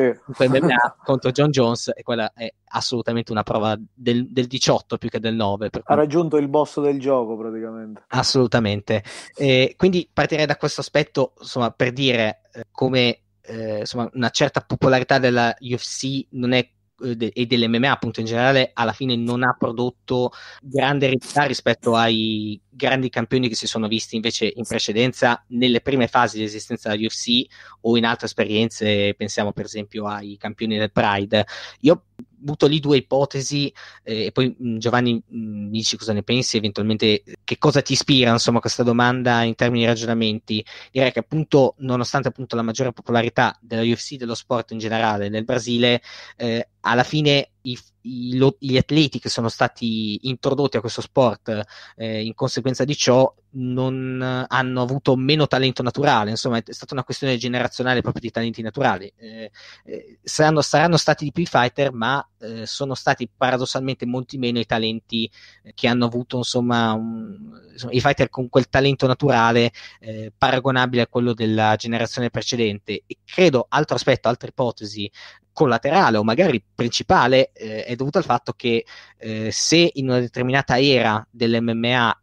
contro John Jones e quella è assolutamente una prova del, del 18 più che del 9. Ha raggiunto il boss del gioco praticamente. Assolutamente. Eh, quindi partirei da questo aspetto insomma per dire eh, come eh, insomma, una certa popolarità della UFC non è eh, e dell'MMA appunto in generale alla fine non ha prodotto grande eredità rispetto ai grandi campioni che si sono visti invece in precedenza nelle prime fasi di esistenza della UFC o in altre esperienze pensiamo per esempio ai campioni del Pride io butto lì due ipotesi eh, e poi mm, Giovanni mm, mi dici cosa ne pensi, eventualmente che cosa ti ispira insomma questa domanda in termini di ragionamenti. Direi che appunto nonostante appunto la maggiore popolarità della UFC, dello sport in generale nel Brasile, eh, alla fine i, i, gli atleti che sono stati introdotti a questo sport eh, in conseguenza di ciò non hanno avuto meno talento naturale, insomma è, è stata una questione generazionale proprio di talenti naturali. Eh, eh, saranno, saranno, stati di più i fighter, ma eh, sono stati paradossalmente molti meno i talenti eh, che hanno avuto insomma, un, insomma i fighter con quel talento naturale eh, paragonabile a quello della generazione precedente e credo altro aspetto, altra ipotesi collaterale o magari principale eh, è dovuto al fatto che eh, se in una determinata era dell'MMA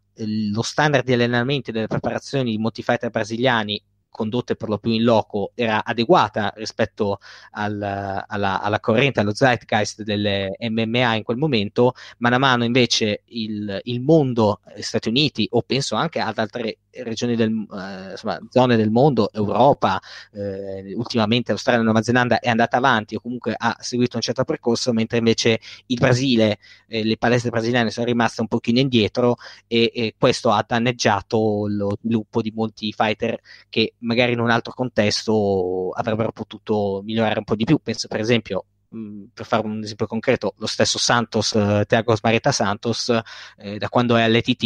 lo standard di allenamento e delle preparazioni di molti fighter brasiliani condotte per lo più in loco era adeguata rispetto al, alla, alla, corrente, allo zeitgeist delle MMA in quel momento, man mano invece il, il mondo, eh, Stati Uniti o penso anche ad altre regioni del, eh, insomma, zone del mondo, Europa, eh, ultimamente Australia e Nuova Zelanda è andata avanti o comunque ha seguito un certo percorso, mentre invece il Brasile, eh, le palestre brasiliane sono rimaste un pochino indietro e, e questo ha danneggiato lo sviluppo di molti fighter che magari in un altro contesto avrebbero potuto migliorare un po' di più. Penso per esempio mm, per fare un esempio concreto, lo stesso Santos, eh, Teagos Marietta Santos, eh, da quando è all'ETT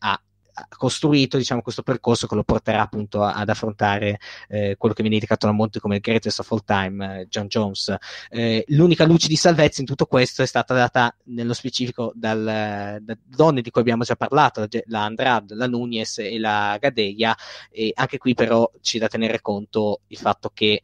ha costruito diciamo, questo percorso che lo porterà appunto ad affrontare eh, quello che viene indicato da Monti come il greatest of all time, eh, John Jones. Eh, l'unica luce di salvezza in tutto questo è stata data nello specifico dal, da donne di cui abbiamo già parlato, la Andrade, la Nunez e la Gadeia, e anche qui però c'è da tenere conto il fatto che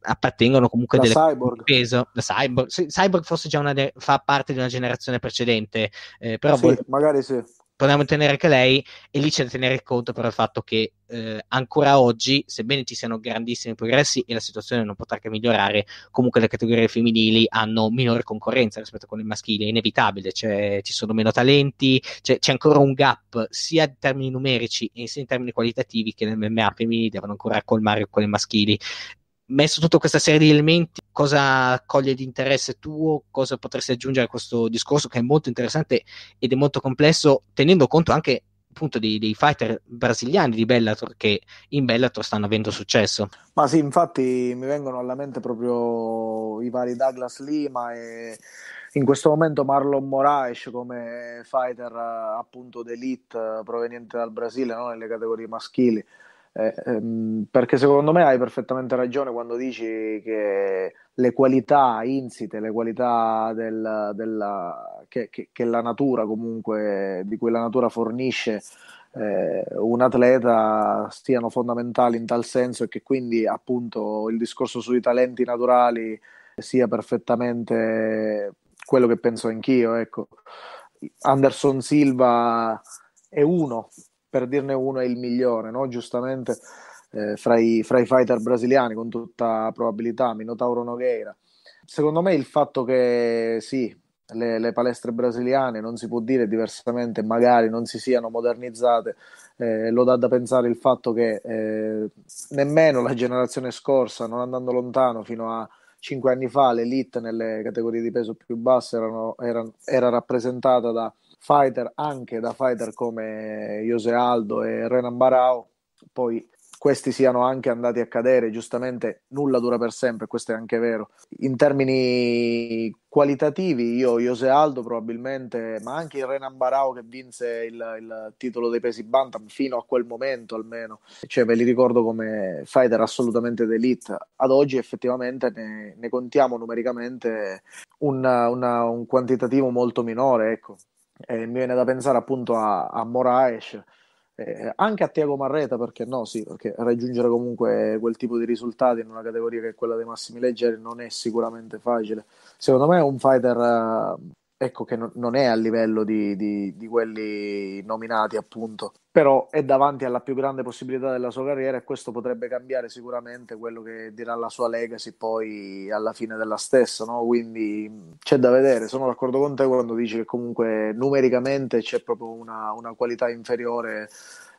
appartengono comunque a delle cyborg. peso la cyborg. cyborg forse già una de- fa parte di una generazione precedente eh, però sì, voi... magari sì proviamo a tenere anche lei e lì c'è da tenere conto però il fatto che eh, ancora oggi, sebbene ci siano grandissimi progressi e la situazione non potrà che migliorare, comunque le categorie femminili hanno minore concorrenza rispetto a quelle maschili, è inevitabile, cioè, ci sono meno talenti, cioè, c'è ancora un gap sia in termini numerici e sia in termini qualitativi che le MMA femminili devono ancora colmare con le maschili messo tutta questa serie di elementi, cosa coglie di interesse tuo, cosa potresti aggiungere a questo discorso che è molto interessante ed è molto complesso, tenendo conto anche appunto dei, dei fighter brasiliani di Bellator che in Bellator stanno avendo successo. Ma sì, infatti mi vengono alla mente proprio i vari Douglas Lima e in questo momento Marlon Moraes come fighter appunto d'elite proveniente dal Brasile no? nelle categorie maschili. Eh, ehm, perché secondo me hai perfettamente ragione quando dici che le qualità insite, le qualità del, della, che, che, che, la natura comunque, di cui la natura fornisce eh, un atleta siano fondamentali in tal senso e che quindi appunto il discorso sui talenti naturali sia perfettamente quello che penso anch'io. Ecco. Anderson Silva è uno per dirne uno, è il migliore, no? giustamente, eh, fra, i, fra, i, fighter brasiliani, con tutta probabilità, Minotauro Nogueira. Secondo me il fatto che sì, le, le palestre brasiliane non si può dire diversamente, magari non si siano modernizzate, eh, lo dà da pensare il fatto che eh, nemmeno la generazione scorsa, non andando lontano fino a cinque anni fa, l'elite nelle categorie di peso più basse erano, erano, era rappresentata da fighter anche da fighter come Jose Aldo e Renan Barao, poi questi siano anche andati a cadere, giustamente nulla dura per sempre, questo è anche vero. In termini qualitativi, io, Jose Aldo probabilmente, ma anche il Renan Barao che vinse il, il, titolo dei pesi Bantam fino a quel momento almeno, cioè ve li ricordo come fighter assolutamente d'elite. Ad oggi effettivamente ne, ne contiamo numericamente una, una, un quantitativo molto minore, ecco. Eh, mi viene da pensare appunto a, a Moraes, eh, anche a Tiago Marreta, perché no, sì, perché raggiungere comunque quel tipo di risultati in una categoria che è quella dei massimi leggeri non è sicuramente facile. Secondo me è un fighter ecco che no, non è a livello di, di, di, quelli nominati appunto, però è davanti alla più grande possibilità della sua carriera e questo potrebbe cambiare sicuramente quello che dirà la sua legacy poi alla fine della stessa, no? quindi c'è da vedere, sono d'accordo con te quando dici che comunque numericamente c'è proprio una, una qualità inferiore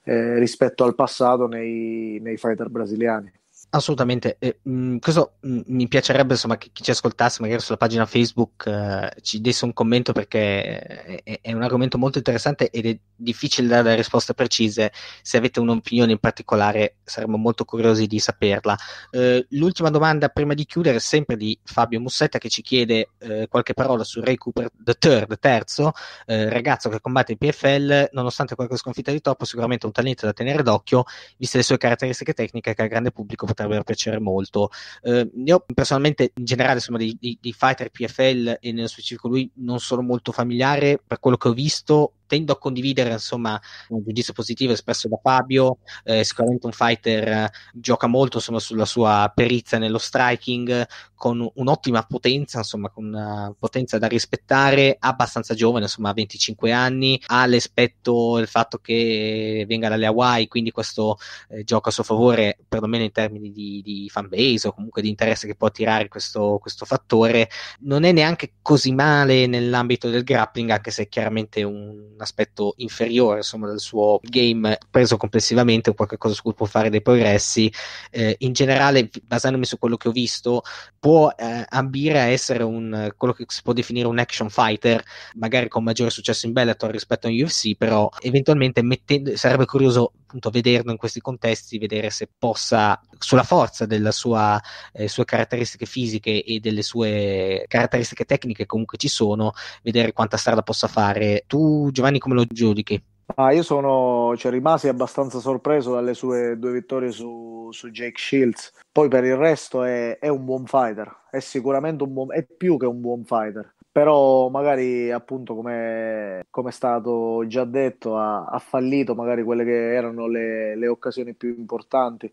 eh, rispetto al passato nei, nei fighter brasiliani. Assolutamente, eh, mh, mm, questo mh, mm, mi piacerebbe insomma, che chi ci ascoltasse magari sulla pagina Facebook eh, ci desse un commento perché eh, è, è, un argomento molto interessante ed è difficile dare risposte precise, se avete un'opinione in particolare saremmo molto curiosi di saperla. Eh, l'ultima domanda prima di chiudere è sempre di Fabio Mussetta che ci chiede eh, qualche parola su Ray Cooper the Third, terzo, eh, ragazzo che combatte il PFL nonostante qualche sconfitta di troppo, sicuramente un talento da tenere d'occhio, viste le sue caratteristiche tecniche che al grande pubblico potrebbero piacere molto. Eh, io personalmente in generale insomma, dei, di, di, fighter PFL e nello specifico lui non sono molto familiare per quello che ho visto, tendo a condividere insomma un giudizio positivo espresso da Fabio eh, sicuramente un fighter eh, gioca molto insomma sulla sua perizia nello striking con un'ottima potenza insomma con una eh, potenza da rispettare abbastanza giovane insomma ha 25 anni ha l'aspetto il fatto che venga dalle Hawaii quindi questo eh, gioca a suo favore perlomeno in termini di, di fan base o comunque di interesse che può attirare questo, questo fattore non è neanche così male nell'ambito del grappling anche se è chiaramente un un aspetto inferiore insomma, del suo game preso complessivamente o qualcosa su cui può fare dei progressi, eh, in generale, basandomi su quello che ho visto, può eh, ambire a essere un, quello che si può definire un action fighter, magari con maggiore successo in Bellator rispetto a UFC, però eventualmente mettendo, sarebbe curioso appunto vederlo in questi contesti, vedere se possa, sulla forza delle eh, sue eh, caratteristiche fisiche e delle sue caratteristiche tecniche comunque ci sono, vedere quanta strada possa fare. Tu Giovanni come lo giudichi? Ah, io sono, cioè, rimasi abbastanza sorpreso dalle sue due vittorie su, su Jake Shields. Poi per il resto è, è, un buon fighter, è sicuramente un buon, è più che un buon fighter però magari appunto come, come è stato già detto ha, ha, fallito magari quelle che erano le, le occasioni più importanti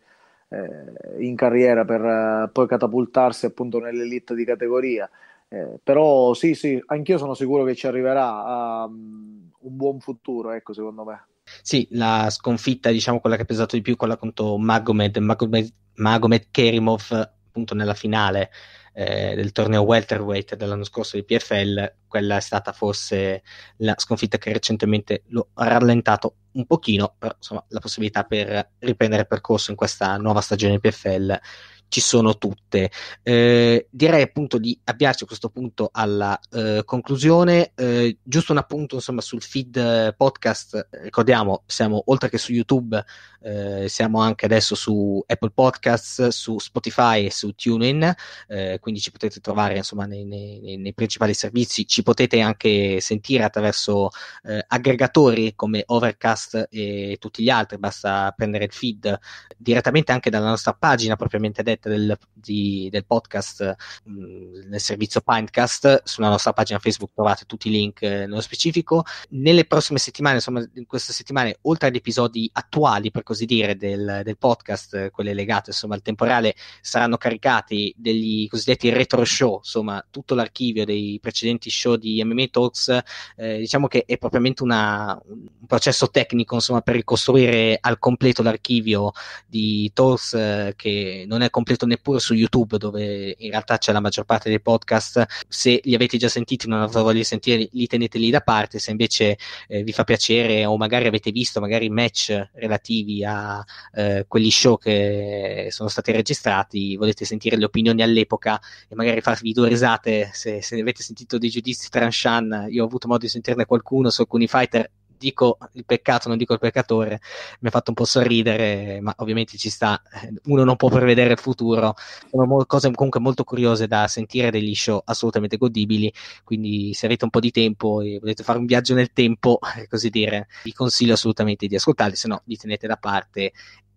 eh, in carriera per eh, poi catapultarsi appunto nell'elite di categoria. Eh, però sì, sì, anch'io sono sicuro che ci arriverà um, un buon futuro, ecco, secondo me. Sì, la sconfitta, diciamo, quella che ha pesato di più, quella contro Magomed, Magomed, Magomed Kerimov, appunto nella finale, eh, del torneo welterweight dell'anno scorso di PFL, quella è stata forse la sconfitta che recentemente l'ho rallentato un pochino, però insomma la possibilità per riprendere percorso in questa nuova stagione PFL ci sono tutte. Eh, direi appunto di avviarci a questo punto alla eh, conclusione. Eh, giusto un appunto insomma sul feed podcast, ricordiamo, siamo oltre che su YouTube, eh, siamo anche adesso su Apple Podcasts, su Spotify e su TuneIn, eh, quindi ci potete trovare insomma nei, nei, nei, principali servizi, ci potete anche sentire attraverso eh, aggregatori come Overcast podcast e tutti gli altri, basta prendere il feed direttamente anche dalla nostra pagina propriamente detta del, di, del podcast mm, nel servizio Pintcast, sulla nostra pagina Facebook trovate tutti i link eh, nello specifico. Nelle prossime settimane, insomma in queste settimane, oltre agli episodi attuali per così dire del, del podcast, eh, quelle legate insomma al temporale, saranno caricati degli cosiddetti retro show, insomma tutto l'archivio dei precedenti show di MMA Talks, eh, diciamo che è propriamente una, un processo tecnico tecnico insomma, per ricostruire al completo l'archivio di Tors eh, che non è completo neppure su YouTube dove in realtà c'è la maggior parte dei podcast se li avete già sentiti non avete voglia di sentire li tenete lì da parte se invece eh, vi fa piacere o magari avete visto magari match relativi a eh, quelli show che sono stati registrati volete sentire le opinioni all'epoca e magari farvi due risate se, se avete sentito dei giudizi transhan io ho avuto modo di sentirne qualcuno su alcuni fighter dico il peccato, non dico il peccatore, mi ha fatto un po' sorridere, ma ovviamente ci sta, uno non può prevedere il futuro, sono mo- cose comunque molto curiose da sentire, degli show assolutamente godibili, quindi se avete un po' di tempo e volete fare un viaggio nel tempo, eh, così dire, vi consiglio assolutamente di ascoltarli, se no li tenete da parte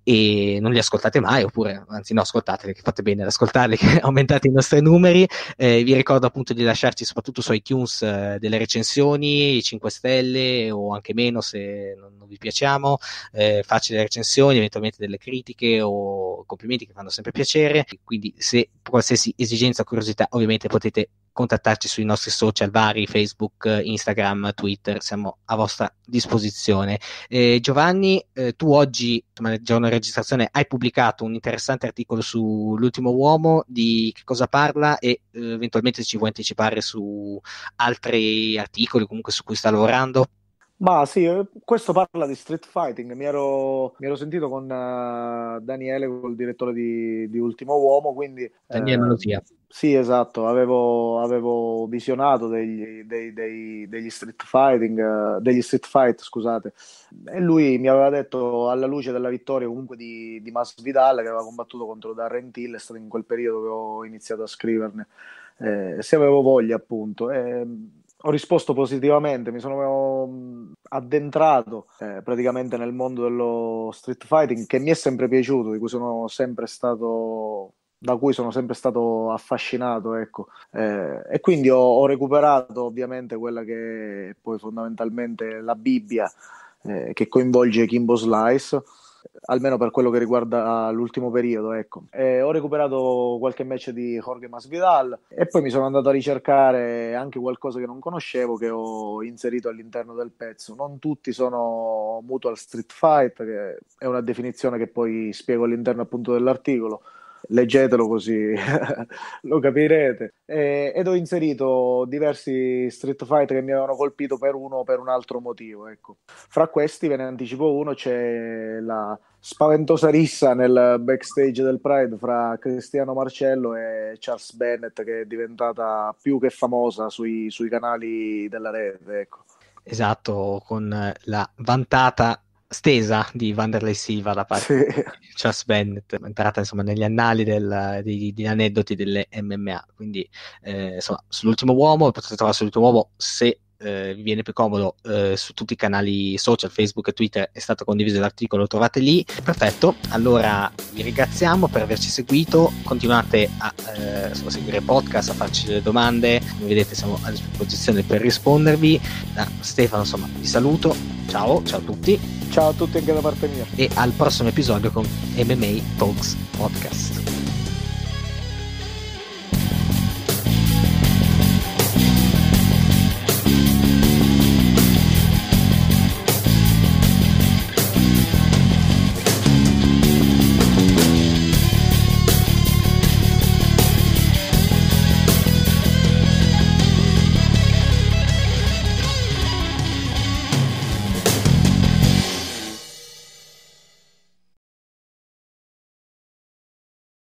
e non li ascoltate mai, oppure anzi no, ascoltateli, che fate bene ad ascoltarli, che aumentate i nostri numeri. Eh, vi ricordo appunto di lasciarci soprattutto su iTunes eh, delle recensioni, 5 stelle o anche meno se non, non vi piacciamo, eh, farci delle recensioni, eventualmente delle critiche o complimenti che fanno sempre piacere. Quindi se qualsiasi esigenza o curiosità ovviamente potete contattarci sui nostri social vari, Facebook, Instagram, Twitter, siamo a vostra disposizione. Eh, Giovanni, eh, tu oggi, insomma, nel giorno di registrazione, hai pubblicato un interessante articolo sull'ultimo uomo, di che cosa parla e eh, eventualmente ci vuoi anticipare su altri articoli comunque su cui sta lavorando? Ma sì, eh, questo parla di street fighting. Mi ero, mi ero sentito con uh, Daniele, il direttore di, di, Ultimo Uomo. Quindi, Daniele eh, Malusia. Sì, esatto. Avevo, avevo visionato degli, dei, dei, degli, street fighting, uh, degli street fight, scusate. E lui mi aveva detto, alla luce della vittoria comunque di, di Vidal, che aveva combattuto contro Darren Till, è stato in quel periodo che ho iniziato a scriverne. Eh, se avevo voglia, appunto. E, ehm, ho risposto positivamente, mi sono eh, addentrato eh, praticamente nel mondo dello street fighting che mi è sempre piaciuto, di cui sono sempre stato da cui sono sempre stato affascinato, ecco. Eh, e quindi ho, ho, recuperato ovviamente quella che è poi fondamentalmente la Bibbia eh, che coinvolge Kimbo Slice almeno per quello che riguarda l'ultimo periodo. Ecco. E ho recuperato qualche match di Jorge Masvidal e poi mi sono andato a ricercare anche qualcosa che non conoscevo che ho inserito all'interno del pezzo. Non tutti sono mutual street fight, che è una definizione che poi spiego all'interno appunto dell'articolo leggetelo così lo capirete. E, ed ho inserito diversi Street Fighter che mi avevano colpito per uno o per un altro motivo. Ecco. Fra questi, ve ne anticipo uno, c'è la spaventosa rissa nel backstage del Pride fra Cristiano Marcello e Charles Bennett che è diventata più che famosa sui, sui canali della rete. Ecco. Esatto, con la vantata stesa di Vanderlei Silva da parte sì. di Charles Bennett, entrata insomma negli annali del, di, di, aneddoti delle MMA. Quindi eh, insomma, sull'ultimo uomo potete trovare sull'ultimo uomo se eh, viene più comodo eh, su tutti i canali social, Facebook e Twitter è stato condiviso l'articolo, lo trovate lì. Perfetto, allora vi ringraziamo per averci seguito, continuate a, eh, a seguire il podcast, a farci le domande, come vedete siamo a disposizione per rispondervi. Da Stefano insomma vi saluto, ciao, ciao a tutti. Ciao a tutti anche da parte mia. E al prossimo episodio con MMA Talks Podcast.